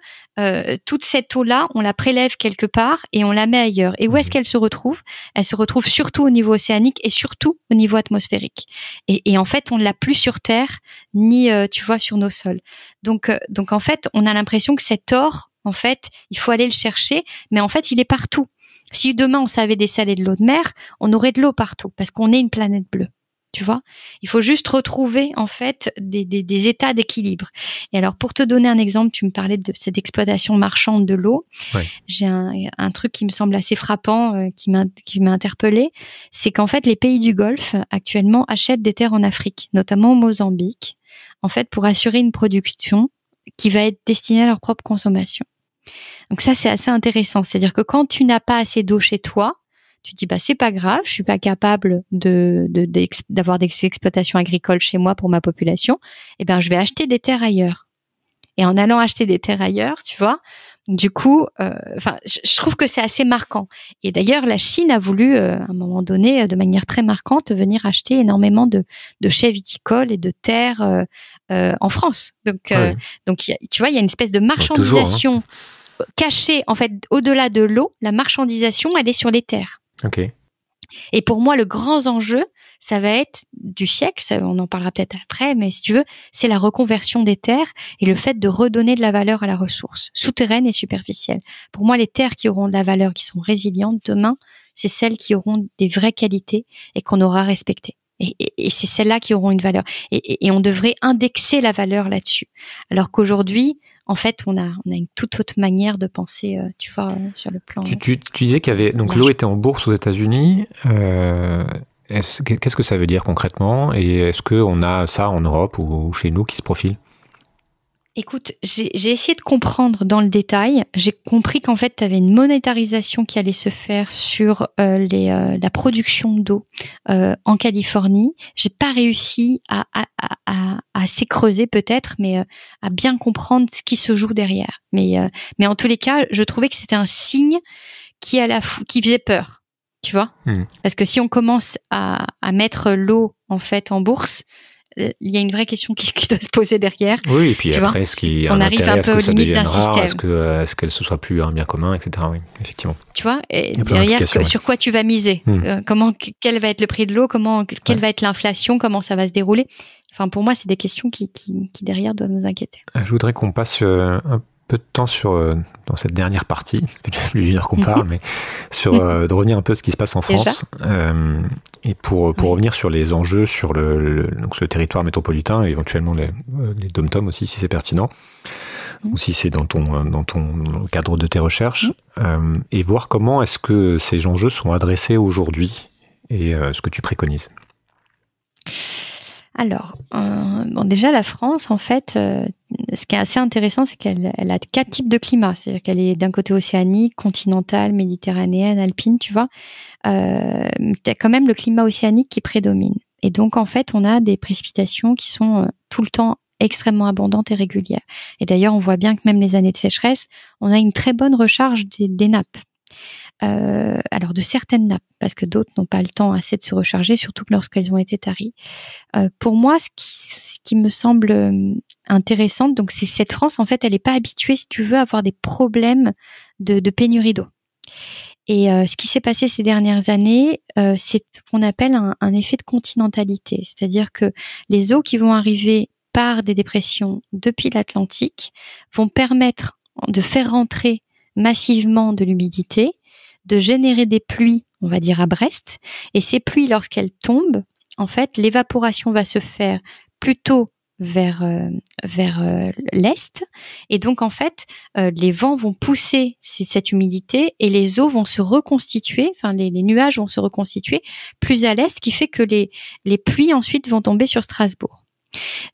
toute cette eau-là, on la prélève quelque part et on la met ailleurs. Et où est-ce mhm. qu'elle se retrouve Elle se retrouve surtout au niveau océanique et surtout au niveau atmosphérique. Et, et en fait, on ne l'a plus sur Terre ni, tu vois, sur nos sols. Donc, donc en fait, on a l'impression que cet or, en fait, il faut aller le chercher, mais en fait, il est partout. Si demain on savait dessaler de l'eau de mer, on aurait de l'eau partout parce qu'on est une planète bleue tu vois. Il faut juste retrouver en fait des, états d'équilibre. Et alors pour te donner un exemple, tu me parlais de cette exploitation marchande de l'eau. J'ai un, truc qui me semble assez frappant, euh, qui m'a interpellé, c'est qu'en fait les pays du Golfe actuellement achètent des terres en Afrique, notamment au Mozambique, en fait pour assurer une production qui va être destinée à leur propre consommation. Donc ça c'est assez intéressant, c'est-à-dire que quand tu n'as pas assez d'eau chez toi, tu dis bah c'est pas grave, je suis pas capable de d'avoir des exploitations agricoles chez moi pour ma population, et eh ben je vais acheter des terres ailleurs. Et en allant acheter des terres ailleurs, tu vois, du coup, euh, enfin, je, trouve que c'est assez marquant. Et d'ailleurs, la Chine a voulu, euh, à un moment donné, euh, de manière très marquante, venir acheter énormément de, de viticoles et de terres en France. Donc, donc, tu vois, il y a une espèce de bah, hein. marchandisation. cachée en fait au-delà de l'eau, la marchandisation elle est sur les terres. Et pour moi, le grand enjeu, ça va être du siècle, on en parlera peut-être après, mais si tu veux, c'est la reconversion des terres et le fait de redonner de la valeur à la ressource, souterraine et superficielle. Pour moi, les terres qui auront de la valeur, qui sont résilientes demain, c'est celles qui auront des vraies qualités et qu'on aura respectées. Et, c'est celles-là qui auront une valeur. et, on devrait indexer la valeur là-dessus. Alors qu'aujourd'hui, en fait, on a, une toute autre manière de penser, euh, tu vois, euh, sur le plan. Tu, disais qu'il Donc, l'eau était en bourse aux États-Unis. Euh, qu'est-ce que ça veut dire concrètement Et est-ce qu'on a ça en Europe ou, chez nous qui se profile Écoute, j'ai essayé de comprendre dans le détail. J'ai compris qu'en fait, tu avais une monétarisation qui allait se faire sur la production d'eau en Californie. J'ai pas réussi à, à, à s'écreuser peut-être, mais euh, à bien comprendre ce qui se joue derrière. Mais, euh, mais en tous les cas, je trouvais que c'était un signe qui, à la qui faisait peur, tu vois. Hmm. Parce que si on commence à, à mettre l'eau en fait en bourse, il y a une vraie question qui, doit se poser derrière. Oui, et puis après, est-ce qu'il arrive un peu limites d'un système Est-ce que, euh, ce qu'elle se soit plus un bien commun, etc. Oui, effectivement. Tu vois, et derrière, sur quoi tu vas miser hmm. euh, Comment, quel va être le prix de l'eau Comment, quelle va être l'inflation Comment ça va se dérouler Enfin, pour moi, c'est des questions qui, derrière doivent nous inquiéter. Ah, je voudrais qu'on passe euh, un peu de temps sur, euh, dans cette dernière partie, plus d'une heure qu'on parle, mais sur euh, de revenir un peu à ce qui se passe en France euh, et pour, pour revenir sur les enjeux sur le, donc ce territoire métropolitain et éventuellement les, les dom aussi si c'est pertinent ou si c'est dans ton, dans ton cadre de tes recherches et voir comment est-ce que ces enjeux sont adressés aujourd'hui et ce que tu préconises. Alors, euh, bon, déjà, la France, en fait, euh, ce qui est assez intéressant, c'est qu'elle a quatre types de climats. C'est-à-dire qu'elle est, d'un côté océanique, continentale, méditerranéenne, alpine, tu vois. Euh, quand même le climat océanique qui prédomine. Et donc, en fait, on a des précipitations qui sont euh, tout le temps extrêmement abondantes et régulières. Et d'ailleurs, on voit bien que même les années de sécheresse, on a une très bonne recharge des, des nappes euh, alors de certaines nappes, parce que d'autres n'ont pas le temps assez de se recharger, surtout lorsqu'elles ont été taries. Euh, pour moi, ce qui, ce qui, me semble euh, intéressant, donc c'est cette France, en fait, elle n'est pas habituée, si tu veux, à avoir des problèmes de, de pénurie d'eau. Et euh, ce qui s'est passé ces dernières années, euh, c'est ce qu'on appelle un effet de continentalité, c'est-à-dire que les eaux qui vont arriver par des dépressions depuis l'Atlantique vont permettre de faire rentrer massivement de l'humidité de générer des pluies, on va dire à Brest, et ces pluies, lorsqu'elles tombent, en fait, l'évaporation va se faire plutôt vers euh, vers euh, l'est et donc en fait euh, les vents vont pousser cette humidité et les eaux vont se reconstituer enfin les, nuages vont se reconstituer plus à l'est ce qui fait que les les pluies ensuite vont tomber sur Strasbourg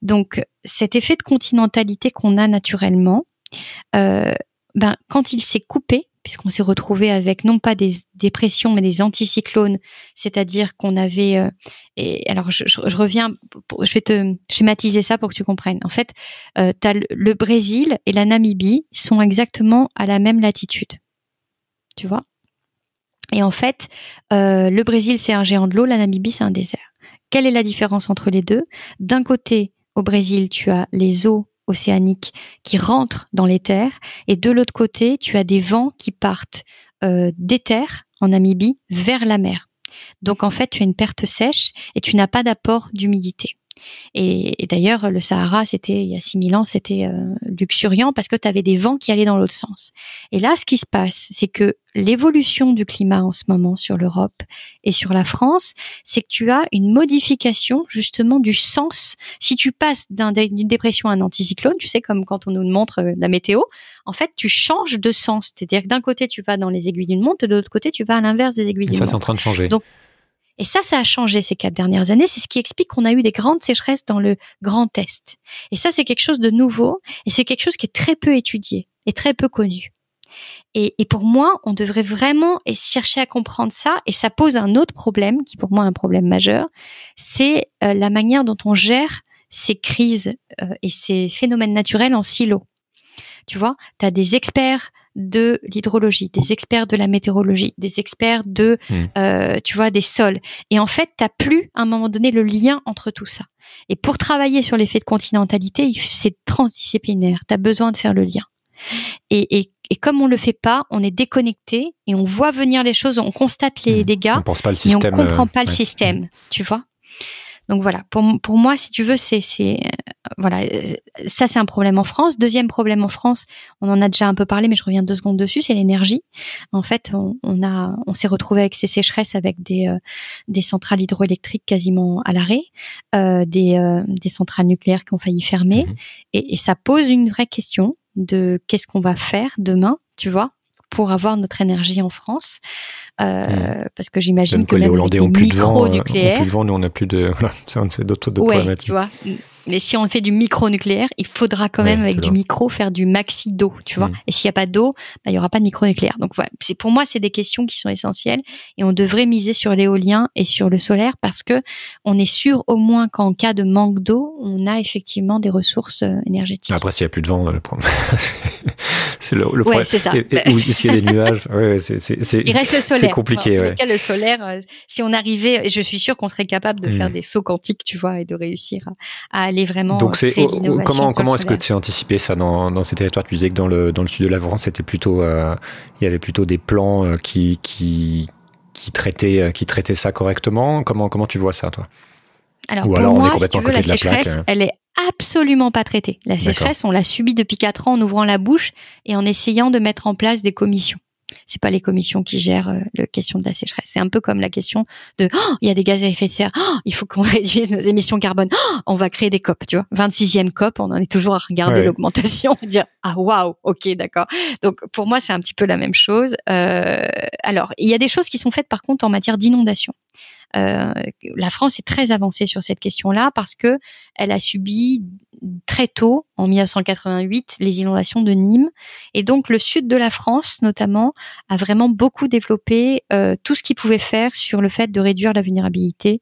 donc cet effet de continentalité qu'on a naturellement ben quand il s'est coupé puisqu'on s'est retrouvé avec non pas des dépressions, mais des anticyclones, c'est-à-dire qu'on avait... Euh, et alors, je, reviens, je vais te schématiser ça pour que tu comprennes. En fait, euh, le, Brésil et la Namibie sont exactement à la même latitude. Tu vois Et en fait, euh, le Brésil, c'est un géant de l'eau, la Namibie, c'est un désert. Quelle est la différence entre les deux D'un côté, au Brésil, tu as les eaux océanique qui rentre dans les terres. Et de l'autre côté, tu as des vents qui partent euh, des terres en Namibie vers la mer. Donc en fait, tu as une perte sèche et tu n'as pas d'apport d'humidité. Et, d'ailleurs, le Sahara, c'était il y a 6000 ans, c'était euh, luxuriant parce que tu avais des vents qui allaient dans l'autre sens. Et là, ce qui se passe, c'est que l'évolution du climat en ce moment sur l'Europe et sur la France, c'est que tu as une modification justement du sens. Si tu passes d'une dépression à un anticyclone, tu sais comme quand on nous montre euh, la météo, en fait tu changes de sens. C'est-à-dire que d'un côté tu vas dans les aiguilles d'une montre, de l'autre côté tu vas à l'inverse des aiguilles d'une montre. Ça c'est en train de changer. Donc et ça, ça a changé ces quatre dernières années. C'est ce qui explique qu'on a eu des grandes sécheresses dans le Grand Est. Et ça, c'est quelque chose de nouveau et c'est quelque chose qui est très peu étudié et très peu connu. Et, pour moi, on devrait vraiment chercher à comprendre ça. Et ça pose un autre problème, qui pour moi est un problème majeur, c'est euh, la manière dont on gère ces crises euh, et ces phénomènes naturels en silo. Tu vois, tu as des experts de l'hydrologie, des experts de la météorologie, des experts de, hmm. euh, tu vois, des sols. Et en fait, t'as plus à un moment donné le lien entre tout ça. Et pour travailler sur l'effet de continentalité, c'est transdisciplinaire. Tu as besoin de faire le lien. Et, comme on le fait pas, on est déconnecté et on voit venir les choses, on constate les hmm. dégâts, on pense on euh, comprend pas le système, hmm. tu vois. Donc voilà, pour, pour moi, si tu veux, c'est euh, voilà, euh, ça c'est un problème en France. Deuxième problème en France, on en a déjà un peu parlé, mais je reviens deux secondes dessus, c'est l'énergie. En fait, on, a, on s'est retrouvé avec ces sécheresses, avec des euh, des centrales hydroélectriques quasiment à l'arrêt, euh, des centrales nucléaires qui ont failli fermer, mhm. et, ça pose une vraie question de qu'est-ce qu'on va faire demain, tu vois pour avoir notre énergie en France. Mhm. Parce que j'imagine que, les Hollandais ont plus, de vent, nous on n'a plus de. Voilà, c'est d'autres problématiques mais si on fait du micro-nucléaire, il faudra quand même, avec du micro, faire du maxi d'eau, tu vois. Mm. Et s'il n'y a pas d'eau, bah, il n'y aura pas de micro-nucléaire. Donc, voilà. c'est, pour moi, c'est des questions qui sont essentielles et on devrait miser sur l'éolien et sur le solaire parce que on est sûr au moins qu'en cas de manque d'eau, on a effectivement des ressources euh, énergétiques. Après, s'il n'y a plus de vent, euh, le problème. c'est le, le ouais, c'est ça. ou s'il y a des nuages, c'est, il reste le solaire. C'est compliqué, le solaire, euh, si on arrivait, je suis sûr qu'on serait capable de faire mm. des sauts quantiques, tu vois, et de réussir à, à vraiment. Donc, c'est euh, comment, comment est-ce que tu as anticipé ça dans, ces territoires Tu disais que dans le, dans le sud de la France, c'était plutôt, euh, il y avait plutôt des plans euh, qui, qui, qui, traitaient, qui traitaient ça correctement. Comment, comment tu vois ça, toi pour alors, moi, on la, sécheresse, elle est absolument pas traitée. La sécheresse, on l'a subie depuis 4 ans en ouvrant la bouche et en essayant de mettre en place des commissions c'est pas les commissions qui gèrent euh, le la question de la sécheresse. C'est un peu comme la question de oh, il y a des gaz à effet de serre, oh, il faut qu'on réduise nos émissions carbone. Oh, on va créer des COP, tu vois. 26e COP, on en est toujours à regarder l'augmentation, dire ah waouh, OK, d'accord. Donc pour moi, c'est un petit peu la même chose. Euh, alors, il y a des choses qui sont faites par contre en matière d'inondation. Euh, la France est très avancée sur cette question-là parce que elle a subi très tôt, en 1988, les inondations de Nîmes. Et donc le sud de la France, notamment, a vraiment beaucoup développé euh, tout ce qu'il pouvait faire sur le fait de réduire la vulnérabilité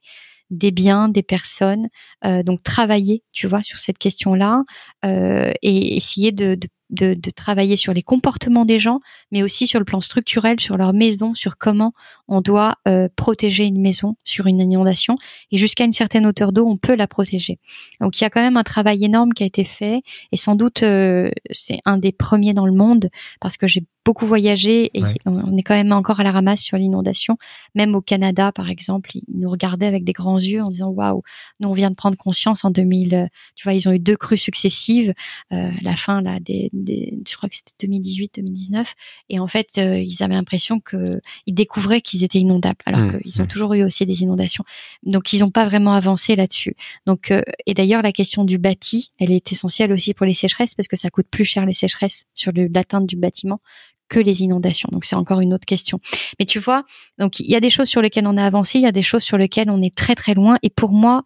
des biens, des personnes. Euh, donc travailler, tu vois, sur cette question-là et essayer de de, travailler sur les comportements des gens, mais aussi sur le plan structurel, sur leur maison, sur comment on doit euh, protéger une maison sur une inondation. Et jusqu'à une certaine hauteur d'eau, on peut la protéger. Donc il y a quand même un travail énorme qui a été fait, et sans doute euh, c'est un des premiers dans le monde, parce que j'ai beaucoup voyagé et on est quand même encore à la ramasse sur l'inondation. Même au Canada, par exemple, ils nous regardaient avec des grands yeux en disant waouh, nous on vient de prendre conscience en 2000. Euh, tu vois, ils ont eu deux crues successives, la fin là des je crois que c'était 2018-2019, et en fait, euh, ils avaient l'impression qu'ils découvraient qu'ils étaient inondables, alors mmh, qu'ils ont mmh. toujours eu aussi des inondations. Donc, ils n'ont pas vraiment avancé là-dessus. Donc, euh, et d'ailleurs, la question du bâti, elle est essentielle aussi pour les sécheresses parce que ça coûte plus cher les sécheresses sur l'atteinte du bâtiment que les inondations. Donc c'est encore une autre question. Mais tu vois, donc il y a des choses sur lesquelles on a avancé, il y a des choses sur lesquelles on est très très loin. Et pour moi,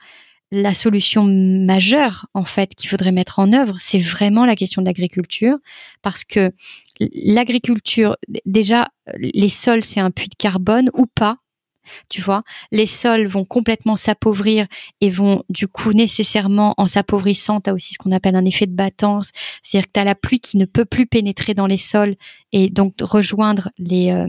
la solution majeure, en fait, qu'il faudrait mettre en œuvre, c'est vraiment la question de l'agriculture, parce que l'agriculture, déjà, les sols, c'est un puits de carbone ou pas. Tu vois, les sols vont complètement s'appauvrir et vont du coup nécessairement en s'appauvrissant, tu as aussi ce qu'on appelle un effet de battance, c'est-à-dire que tu as la pluie qui ne peut plus pénétrer dans les sols et donc rejoindre les, euh,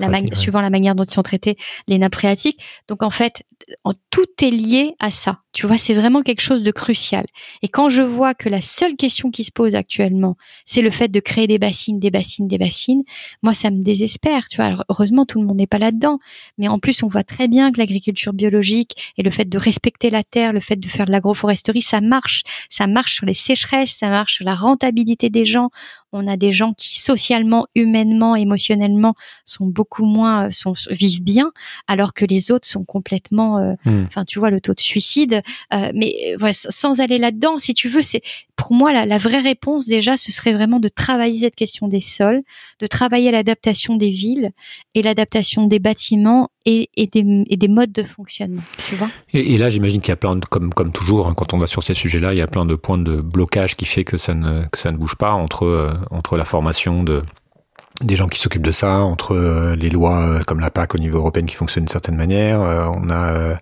la suivant la manière dont ils sont traités, les nappes phréatiques. Donc en fait, en, tout est lié à ça. Tu vois, c'est vraiment quelque chose de crucial. Et quand je vois que la seule question qui se pose actuellement, c'est le fait de créer des bassines, des bassines, des bassines, moi ça me désespère. Tu vois, heureusement tout le monde n'est pas là-dedans, mais en plus on voit très bien que l'agriculture biologique et le fait de respecter la terre, le fait de faire de l'agroforesterie, ça marche, ça marche sur les sécheresses, ça marche sur la rentabilité des gens on a des gens qui socialement, humainement, émotionnellement sont beaucoup moins euh, sont vivent bien, alors que les autres sont complètement, euh, hmm. enfin tu vois le taux de suicide. Euh, mais sans aller là-dedans, si tu veux, c'est pour moi, la, vraie réponse déjà, ce serait vraiment de travailler cette question des sols, de travailler l'adaptation des villes et l'adaptation des bâtiments et, des, modes de fonctionnement. et, là, j'imagine qu'il y a plein de, comme, comme toujours, hein, quand on va sur ces sujets-là, il y a plein de points de blocage qui fait que ça ne, que ça ne bouge pas entre, euh, entre la formation de des gens qui s'occupent de ça, entre euh, les lois euh, comme la PAC au niveau européen qui fonctionnent d'une certaine manière. on a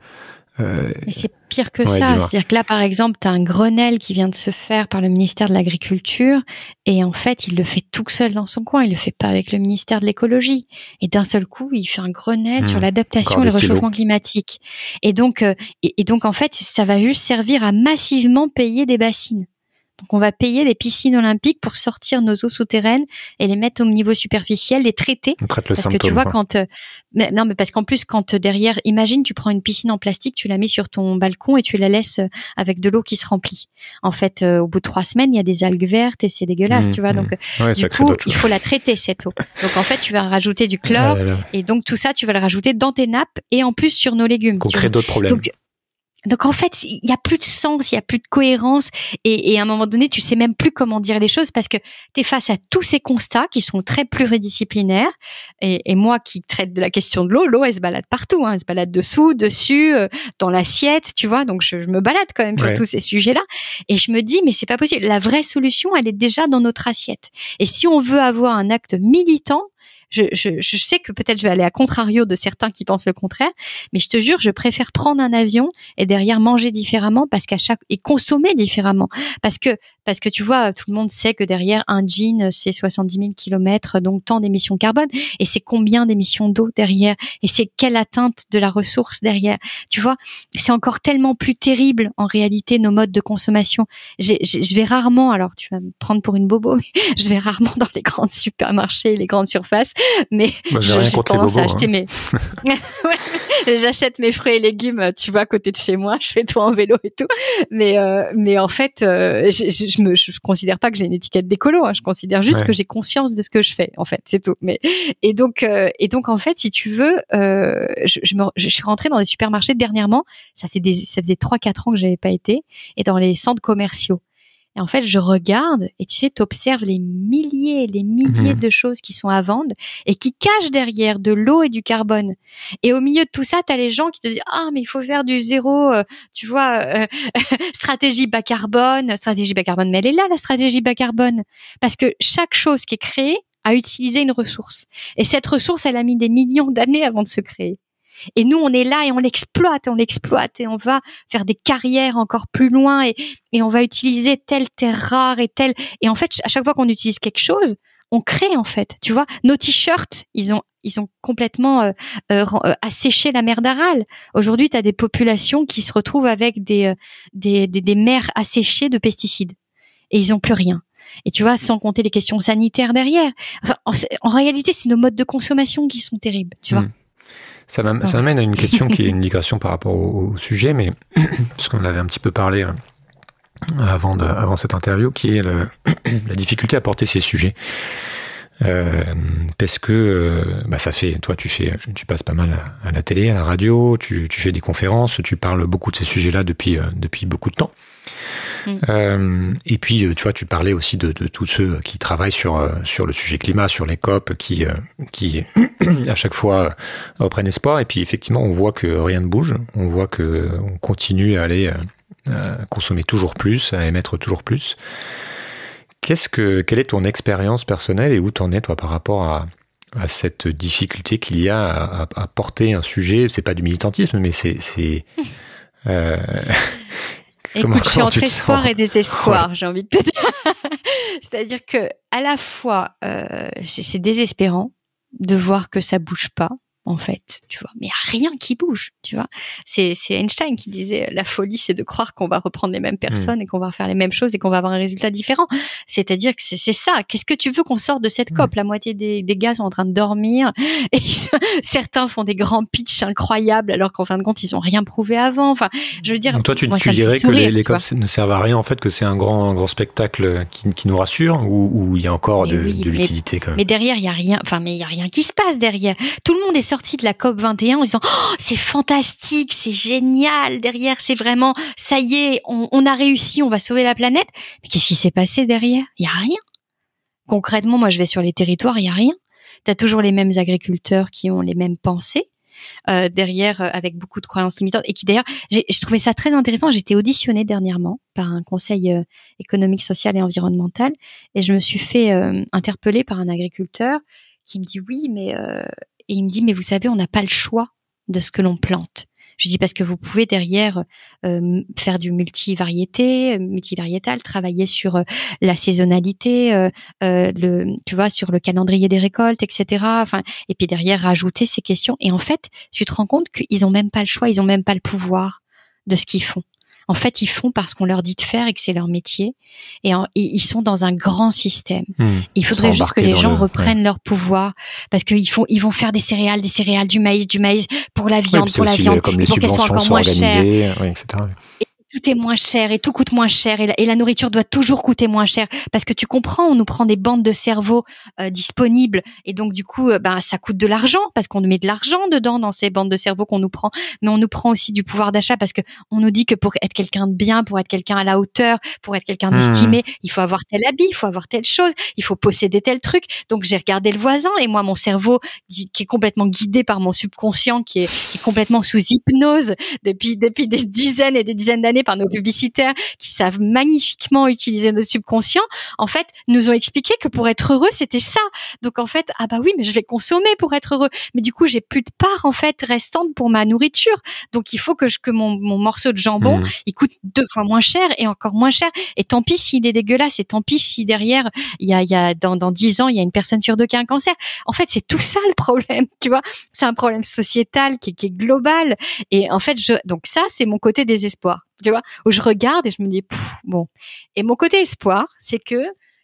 mais euh, c'est pire que ça. C'est-à-dire que là, par exemple, tu as un Grenelle qui vient de se faire par le ministère de l'Agriculture et en fait, il le fait tout seul dans son coin. Il le fait pas avec le ministère de l'Écologie. Et d'un seul coup, il fait un Grenelle sur mmh. l'adaptation au réchauffement climatique. Et donc, euh, et donc, en fait, ça va juste servir à massivement payer des bassines. Donc on va payer les piscines olympiques pour sortir nos eaux souterraines et les mettre au niveau superficiel, les traiter. On traite le parce que tu vois quand euh, non mais parce qu'en plus quand euh, derrière, imagine tu prends une piscine en plastique, tu la mets sur ton balcon et tu la laisses euh, avec de l'eau qui se remplit. En fait, au bout de trois semaines, il y a des algues vertes et c'est dégueulasse, mmh, tu vois. Mmh. Donc du coup, il faut la traiter cette eau. Donc en fait, tu vas rajouter du ah chlore et donc tout ça, tu vas le rajouter dans tes nappes et en plus sur nos légumes. On crée d'autres problèmes. Donc en fait, il n'y a plus de sens, il n'y a plus de cohérence, et, à un moment donné, tu sais même plus comment dire les choses parce que tu es face à tous ces constats qui sont très pluridisciplinaires. Et, et moi qui traite de la question de l'eau, l'eau elle se balade partout, hein, elle se balade dessous, dessus, euh, dans l'assiette, tu vois. Donc je, me balade quand même sur tous ces sujets-là, et je me dis mais c'est pas possible. La vraie solution, elle est déjà dans notre assiette. Et si on veut avoir un acte militant, je, je, je sais que peut-être je vais aller à contrario de certains qui pensent le contraire, mais je te jure, je préfère prendre un avion et derrière manger différemment parce qu'à chaque et consommer différemment parce que parce que tu vois, tout le monde sait que derrière un jean c'est 70 000 kilomètres, donc tant d'émissions carbone et c'est combien d'émissions d'eau derrière et c'est quelle atteinte de la ressource derrière. Tu vois, c'est encore tellement plus terrible en réalité nos modes de consommation. Je vais rarement, alors tu vas me prendre pour une bobo, mais je vais rarement dans les grands supermarchés, les grandes surfaces mais bah, j'ai je, commence à acheter hein. mes. J'achète mes fruits et légumes, euh, tu vois, à côté de chez moi. Je fais tout en vélo et tout. Mais euh, mais en fait, euh, je, je, me je considère pas que j'ai une étiquette d'écolo. Hein. Je considère juste que j'ai conscience de ce que je fais. En fait, c'est tout. Mais et donc et donc en fait, si tu veux, je, je, suis rentrée dans les supermarchés dernièrement. Ça fait des ça faisait trois quatre ans que j'avais pas été et dans les centres commerciaux. Et en fait, je regarde et tu sais, tu observes les milliers, les milliers mhm. de choses qui sont à vendre et qui cachent derrière de l'eau et du carbone. Et au milieu de tout ça, tu as les gens qui te disent "Ah, mais il faut faire du zéro, euh, tu vois, euh, stratégie bas carbone, stratégie bas carbone." Mais elle est là la stratégie bas carbone parce que chaque chose qui est créée a utilisé une ressource. Et cette ressource, elle a mis des millions d'années avant de se créer. Et nous, on est là et on l'exploite, on l'exploite et on va faire des carrières encore plus loin et, et on va utiliser telle terre rare et telle. Et en fait, à chaque fois qu'on utilise quelque chose, on crée en fait. Tu vois, nos t-shirts, ils ont ils ont complètement euh, euh, euh, asséché la mer d'Aral. Aujourd'hui, tu as des populations qui se retrouvent avec des, des, des, mers asséchées de pesticides. Et ils n'ont plus rien. Et tu vois, sans compter les questions sanitaires derrière. en, réalité, c'est nos modes de consommation qui sont terribles, tu vois. Mmh. Ah. Ça m'amène à une question qui est une migration par rapport au, sujet, mais parce qu'on avait un petit peu parlé hein, avant, avant cette interview, qui est la difficulté à porter ces sujets. Euh, parce que euh, bah, ça fait, toi, tu fais, tu passes pas mal à, la télé, à la radio, tu, fais des conférences, tu parles beaucoup de ces sujets-là depuis euh, depuis beaucoup de temps. Mm. Euh, et puis, tu vois, tu parlais aussi de, tous ceux qui travaillent sur, sur le sujet climat, sur les COP, qui, qui à chaque fois reprennent espoir. Et puis, effectivement, on voit que rien ne bouge. On voit que on continue à aller consommer toujours plus, à émettre toujours plus. Qu'est-ce que, quelle est ton expérience personnelle et où t'en es toi par rapport à, cette difficulté qu'il y a à, porter un sujet C'est pas du militantisme, mais c'est. c'est euh, Écoute, je suis entre espoir et désespoir, j'ai envie de te dire. C'est-à-dire que à la fois, euh, c'est désespérant de voir que ça bouge pas, en fait, tu vois. Mais rien qui bouge, tu vois. C'est Einstein qui disait euh, la folie, c'est de croire qu'on va reprendre les mêmes hmm. personnes et qu'on va faire les mêmes choses et qu'on va avoir un résultat différent. C'est-à-dire que c'est ça. Qu'est-ce que tu veux qu'on sorte de cette hmm. COP La moitié des, des, gars sont en train de dormir et certains font des grands pitchs incroyables alors qu'en fin de compte, ils ont rien prouvé avant. Enfin, je veux dire. toi, tu, dirais que les, COP ne servent à rien en fait, que c'est un grand, grand spectacle qui, nous rassure ou il y a encore de, de l'utilité quand même. Mais derrière, il y a rien. Enfin, mais il y a rien qui se passe derrière. Tout le monde est de la COP 21 en disant oh, c'est fantastique, c'est génial, derrière c'est vraiment ça y est, on, a réussi, on va sauver la planète. Mais qu'est-ce qui s'est passé derrière Il y a rien. Concrètement, moi je vais sur les territoires, il y a rien. Tu as toujours les mêmes agriculteurs qui ont les mêmes pensées. Euh, derrière euh, avec beaucoup de croyances limitantes et qui d'ailleurs je trouvais ça très intéressant j'étais auditionnée dernièrement par un conseil euh, économique social et environnemental et je me suis fait interpeller par un agriculteur qui me dit oui mais et il me dit, mais vous savez, on n'a pas le choix de ce que l'on plante. Je dis parce que vous pouvez derrière euh, faire du multivariété, multivariétal, travailler sur euh, la saisonnalité, euh, le, tu vois, sur le calendrier des récoltes, etc. Enfin, et puis derrière rajouter ces questions. Et en fait, tu te rends compte qu'ils ont même pas le choix, ils ont même pas le pouvoir de ce qu'ils font. En fait, ils font parce qu'on leur dit de faire et que c'est leur métier. Et ils sont dans un grand système. Hmm. il faudrait juste que les gens reprennent leur pouvoir parce qu'ils font, ils vont faire des céréales, des céréales, du maïs, du maïs pour la viande, pour la viande, euh, pour qu'elles soient encore moins chères, tout est moins cher et tout coûte moins cher et la, nourriture doit toujours coûter moins cher parce que tu comprends, on nous prend des bandes de cerveau euh, disponibles et donc du coup, euh, bah, ça coûte de l'argent parce qu'on met de l'argent dedans dans ces bandes de cerveau qu'on nous prend, mais on nous prend aussi du pouvoir d'achat parce que on nous dit que pour être quelqu'un de bien, pour être quelqu'un à la hauteur, pour être quelqu'un mmh. d'estimé, il faut avoir tel habit, il faut avoir telle chose, il faut posséder tel truc. Donc j'ai regardé le voisin et moi mon cerveau qui est complètement guidé par mon subconscient qui est, qui est complètement sous hypnose depuis depuis des dizaines et des dizaines d'années par nos publicitaires qui savent magnifiquement utiliser notre subconscient, en fait, nous ont expliqué que pour être heureux, c'était ça. Donc en fait, ah bah oui, mais je vais consommer pour être heureux. Mais du coup, j'ai plus de part en fait restante pour ma nourriture. Donc il faut que je que mon, mon morceau de jambon, mmh. il coûte deux fois moins cher et encore moins cher. Et tant pis s'il est dégueulasse et tant pis si derrière il y a, il y a dans dans dix ans il y a une personne sur deux qui a un cancer. En fait, c'est tout ça le problème, tu vois. C'est un problème sociétal qui, qui est global. Et en fait, je donc ça c'est mon côté désespoir tu vois, où je regarde et je me dis, bon. Et mon côté espoir, c'est que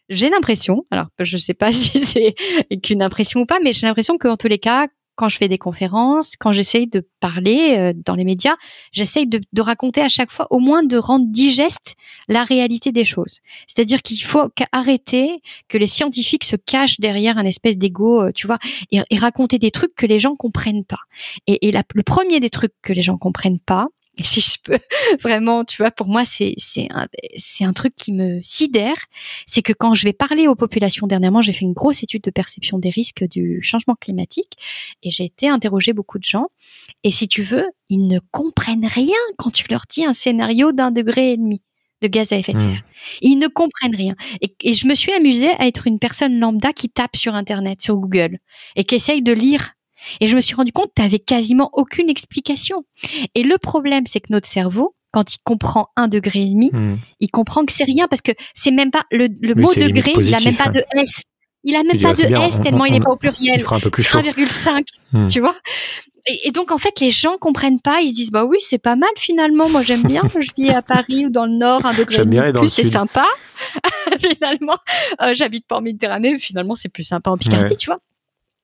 j'ai l'impression, alors je ne sais pas si c'est qu'une impression ou pas, mais j'ai l'impression qu'en tous les cas, quand je fais des conférences, quand j'essaye de parler euh, dans les médias, j'essaye de, raconter à chaque fois, au moins de rendre digeste la réalité des choses. C'est-à-dire qu'il faut arrêter que les scientifiques se cachent derrière un espèce d'ego, euh, tu vois, et, raconter des trucs que les gens comprennent pas. Et, le premier des trucs que les gens comprennent pas, si je peux, vraiment, tu vois, pour moi, c'est c'est un, truc qui me sidère, c'est que quand je vais parler aux populations dernièrement, j'ai fait une grosse étude de perception des risques du changement climatique et j'ai été interroger beaucoup de gens. Et si tu veux, ils ne comprennent rien quand tu leur dis un scénario d'un degré et demi de gaz à effet de serre. Hmm. Ils ne comprennent rien. Et, et, je me suis amusée à être une personne lambda qui tape sur Internet, sur Google, et qui essaye de lire et je me suis rendu compte tu n'avais quasiment aucune explication. Et le problème, c'est que notre cerveau, quand il comprend un degré et demi, hmm. il comprend que c'est rien parce que c'est même pas le, le mot degré, il a même pas de S. Il a même pas ah, de S tellement il n'est pas au pluriel. C'est 1,5, hmm. tu vois. Et, et, donc en fait, les gens comprennent pas. Ils se disent bah oui, c'est pas mal finalement. Moi j'aime bien. je vis à Paris ou dans le Nord, un degré et demi plus, c'est sympa. finalement, euh, j'habite pas en Méditerranée. Mais finalement, c'est plus sympa en Picardie, tu vois.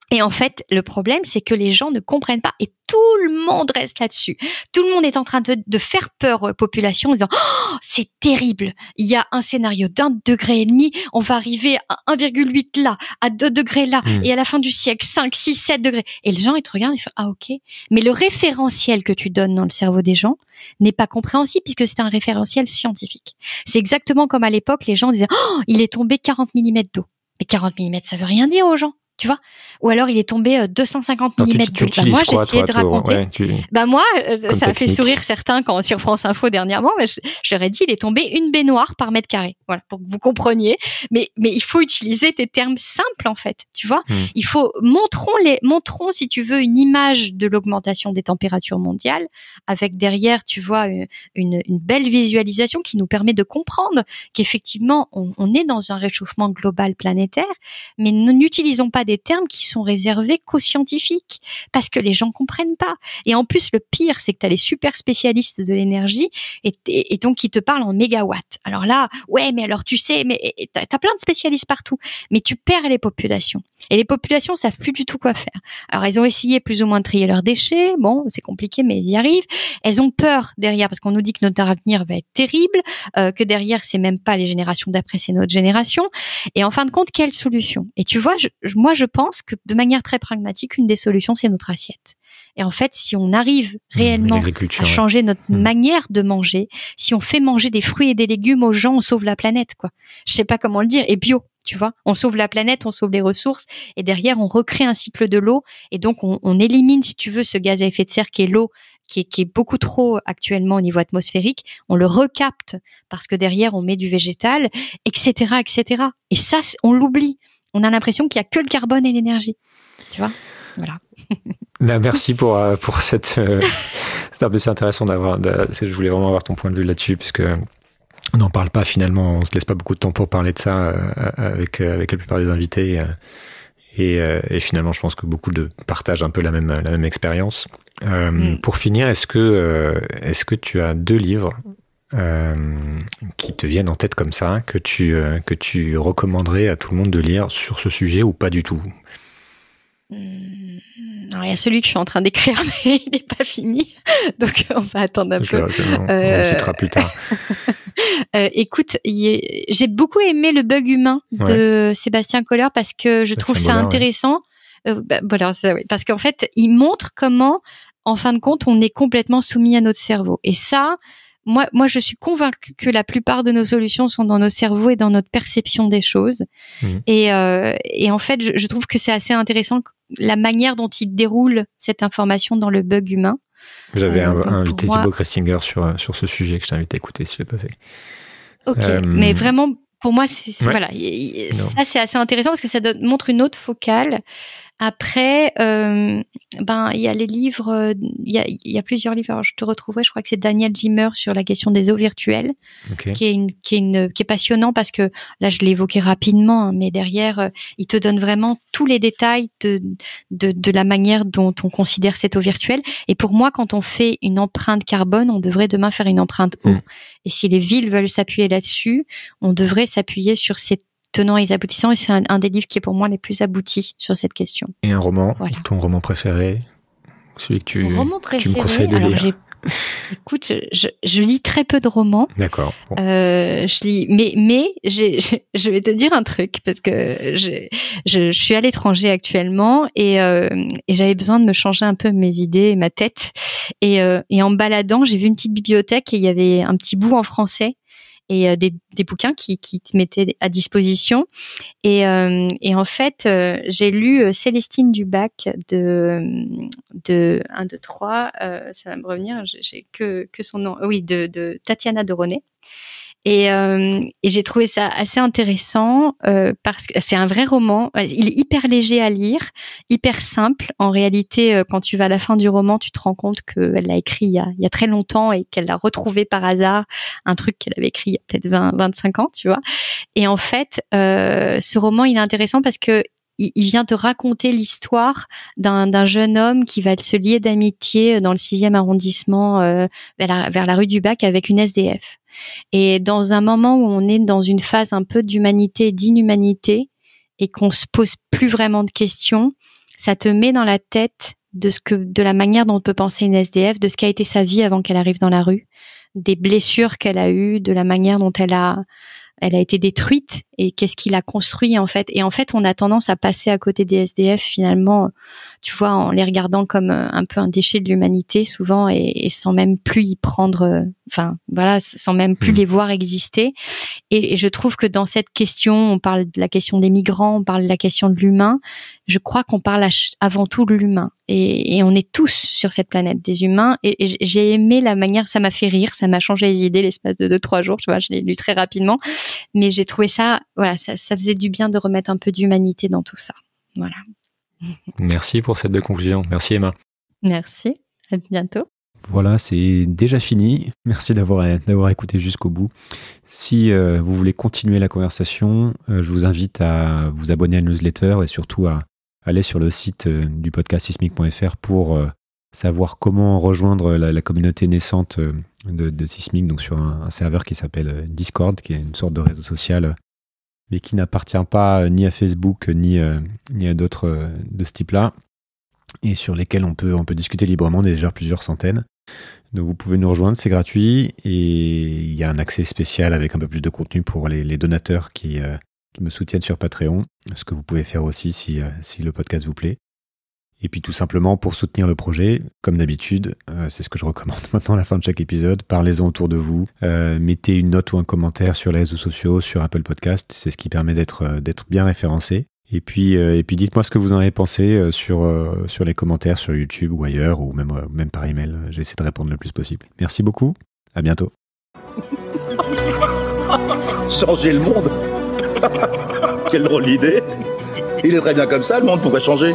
Et en fait, le problème, c'est que les gens ne comprennent pas et tout le monde reste là-dessus. Tout le monde est en train de, faire peur aux populations en disant oh, c'est terrible. Il y a un scénario d'un degré et demi, on va arriver à 1,8 là, à 2 degrés là, hmm. et à la fin du siècle 5, 6, 7 degrés. Et les gens ils te regardent et font ah ok. Mais le référentiel que tu donnes dans le cerveau des gens n'est pas compréhensible puisque c'est un référentiel scientifique. C'est exactement comme à l'époque les gens disaient oh, il est tombé 40 mm d'eau. Mais 40 mm ça veut rien dire aux gens tu vois ou alors il est tombé 250 euh, mm bah, tu Bah moi essayé de raconter bah moi ça a fait sourire certains quand sur France Info dernièrement mais j'aurais dit il est tombé une baignoire par mètre carré voilà pour que vous compreniez mais mais il faut utiliser des termes simples en fait tu vois hmm. il faut montrons les montrons si tu veux une image de l'augmentation des températures mondiales avec derrière tu vois euh, une, belle visualisation qui nous permet de comprendre qu'effectivement on, on est dans un réchauffement global planétaire mais n'utilisons pas des termes qui sont réservés qu'aux scientifiques parce que les gens comprennent pas. Et en plus, le pire, c'est que tu as les super spécialistes de l'énergie et, donc qui te parlent en mégawatts. Alors là, ouais, mais alors tu sais, mais tu as, plein de spécialistes partout, mais tu perds les populations. Et les populations savent plus du tout quoi faire. Alors elles ont essayé plus ou moins de trier leurs déchets. Bon, c'est compliqué, mais ils y arrivent. Elles ont peur derrière parce qu'on nous dit que notre avenir va être terrible, euh, que derrière c'est même pas les générations d'après, c'est notre génération. Et en fin de compte, quelle solution Et tu vois, je, moi je pense que de manière très pragmatique, une des solutions, c'est notre assiette. Et en fait, si on arrive mmh, réellement à changer notre mmh. manière de manger, si on fait manger des fruits et des légumes aux gens, on sauve la planète, quoi. Je sais pas comment le dire. Et bio, tu vois. On sauve la planète, on sauve les ressources, et derrière, on recrée un cycle de l'eau, et donc on, élimine, si tu veux, ce gaz à effet de serre qui est l'eau, qui qui est beaucoup trop actuellement au niveau atmosphérique. On le recapte parce que derrière, on met du végétal, etc., etc. Et ça, on l'oublie on a l'impression qu'il n'y a que le carbone et l'énergie. Tu vois Voilà. Ben, merci pour, euh, pour cette. Euh, c'est intéressant d'avoir. Je voulais vraiment avoir ton point de vue là-dessus, puisque on n'en parle pas finalement. On se laisse pas beaucoup de temps pour parler de ça euh, avec, avec la plupart des invités. Et, finalement, je pense que beaucoup de partagent un peu la même, la même expérience. Mm. Pour finir, est-ce que, est-ce que tu as deux livres euh, qui te viennent en tête comme ça, que tu, euh, que tu recommanderais à tout le monde de lire sur ce sujet ou pas du tout hmm, il y a celui que je suis en train d'écrire, mais il n'est pas fini. Donc, on va attendre un peu. on, euh, citera plus tard. écoute, j'ai beaucoup aimé le bug humain de Sébastien Kohler parce que je trouve ça intéressant. Bah, voilà, Parce qu'en fait, il montre comment, en fin de compte, on est complètement soumis à notre cerveau. Et ça, moi, moi, je suis convaincue que la plupart de nos solutions sont dans nos cerveaux et dans notre perception des choses. Mmh. Euh, et, en fait, je, trouve que c'est assez intéressant la manière dont il déroule cette information dans le bug humain. J'avais euh, invité Thibaut sur, euh, sur ce sujet que je t'invite à écouter si je l'ai pas fait. Ok, euh, mais vraiment, pour moi, voilà, ça c'est assez intéressant parce que ça donne, montre une autre focale après, euh, ben il y a les livres, euh, il y a, y a, plusieurs livres. je te retrouverai, je crois que c'est Daniel Zimmer sur la question des eaux virtuelles, qui, est une, qui, est une, qui est passionnant parce que là je l'ai évoqué rapidement, hein, mais derrière euh, il te donne vraiment tous les détails de, de, de la manière dont on considère cette eau virtuelle. Et pour moi, quand on fait une empreinte carbone, on devrait demain faire une empreinte eau. Mm. Et si les villes veulent s'appuyer là-dessus, on devrait s'appuyer sur ces tenants et aboutissants. Et c'est un, des livres qui est pour moi les plus aboutis sur cette question. Et un roman, ton roman préféré Celui que tu, tu me conseilles de lire Écoute, je, lis très peu de romans. D'accord. Euh, je lis, mais mais je, vais te dire un truc parce que je, je suis à l'étranger actuellement et, euh, et j'avais besoin de me changer un peu mes idées et ma tête. Et, euh, et en baladant, j'ai vu une petite bibliothèque et il y avait un petit bout en français et euh, des, des, bouquins qui, qui te mettaient à disposition. Et, euh, et en fait, euh, j'ai lu Célestine Dubac de, de 1, 2, 3, ça va me revenir, j'ai que, que son nom, oui, de, de Tatiana Doronet. Euh, et, j'ai trouvé ça assez intéressant euh, parce que c'est un vrai roman. Il est hyper léger à lire, hyper simple. En réalité, euh, quand tu vas à la fin du roman, tu te rends compte qu'elle l'a écrit il y, a, très longtemps et qu'elle l'a retrouvé par hasard, un truc qu'elle avait écrit il y a peut-être 20, 25 ans, tu vois. Et en fait, ce roman, il est intéressant parce que il, vient te raconter l'histoire d'un jeune homme qui va se lier d'amitié dans le sixième arrondissement euh, vers, la, rue du Bac avec une SDF. Et dans un moment où on est dans une phase un peu d'humanité, et d'inhumanité, et qu'on se pose plus vraiment de questions, ça te met dans la tête de ce que, de la manière dont on peut penser une SDF, de ce qu'a été sa vie avant qu'elle arrive dans la rue, des blessures qu'elle a eues, de la manière dont elle a elle a été détruite et qu'est-ce qu'il a construit en fait. Et en fait, on a tendance à passer à côté des SDF finalement tu vois, en les regardant comme euh, un peu un déchet de l'humanité souvent et, sans même plus y prendre, euh, enfin voilà, sans même plus hmm. les voir exister. Et, je trouve que dans cette question, on parle de la question des migrants, on parle de la question de l'humain. Je crois qu'on parle avant tout de l'humain et, on est tous sur cette planète des humains. Et, j'ai aimé la manière, ça m'a fait rire, ça m'a changé les idées l'espace de deux trois jours. Tu vois, je l'ai lu très rapidement, mais j'ai trouvé ça, voilà, ça, ça faisait du bien de remettre un peu d'humanité dans tout ça. Voilà. Merci pour cette deux conclusion. Merci Emma. Merci, à bientôt. Voilà, c'est déjà fini. Merci d'avoir écouté jusqu'au bout. Si euh, vous voulez continuer la conversation, euh, je vous invite à vous abonner à la newsletter et surtout à aller sur le site euh, du podcast sismic.fr pour savoir comment rejoindre la, communauté naissante de, Sismic, donc sur un serveur qui s'appelle Discord, qui est une sorte de réseau social mais qui n'appartient pas euh, ni à Facebook euh, ni, euh, ni à d'autres de ce type-là, et sur lesquels on peut, on peut discuter librement, déjà plusieurs centaines. Donc vous pouvez nous rejoindre, c'est gratuit, et il y a un accès spécial avec un peu plus de contenu pour les, donateurs qui, me soutiennent sur Patreon, ce que vous pouvez faire aussi si le podcast vous plaît. Et puis tout simplement, pour soutenir le projet, comme d'habitude, euh, c'est ce que je recommande maintenant à la fin de chaque épisode, parlez-en autour de vous, euh, mettez une note ou un commentaire sur les réseaux sociaux, sur Apple Podcast, c'est ce qui permet d'être euh, bien référencé. Et puis, dites-moi ce que vous en avez pensé sur, les commentaires sur YouTube ou ailleurs, ou même, même par email. J'essaie de répondre le plus possible. Merci beaucoup, à bientôt. Changer le monde Quelle drôle d'idée Il est très bien comme ça, le monde pourrait changer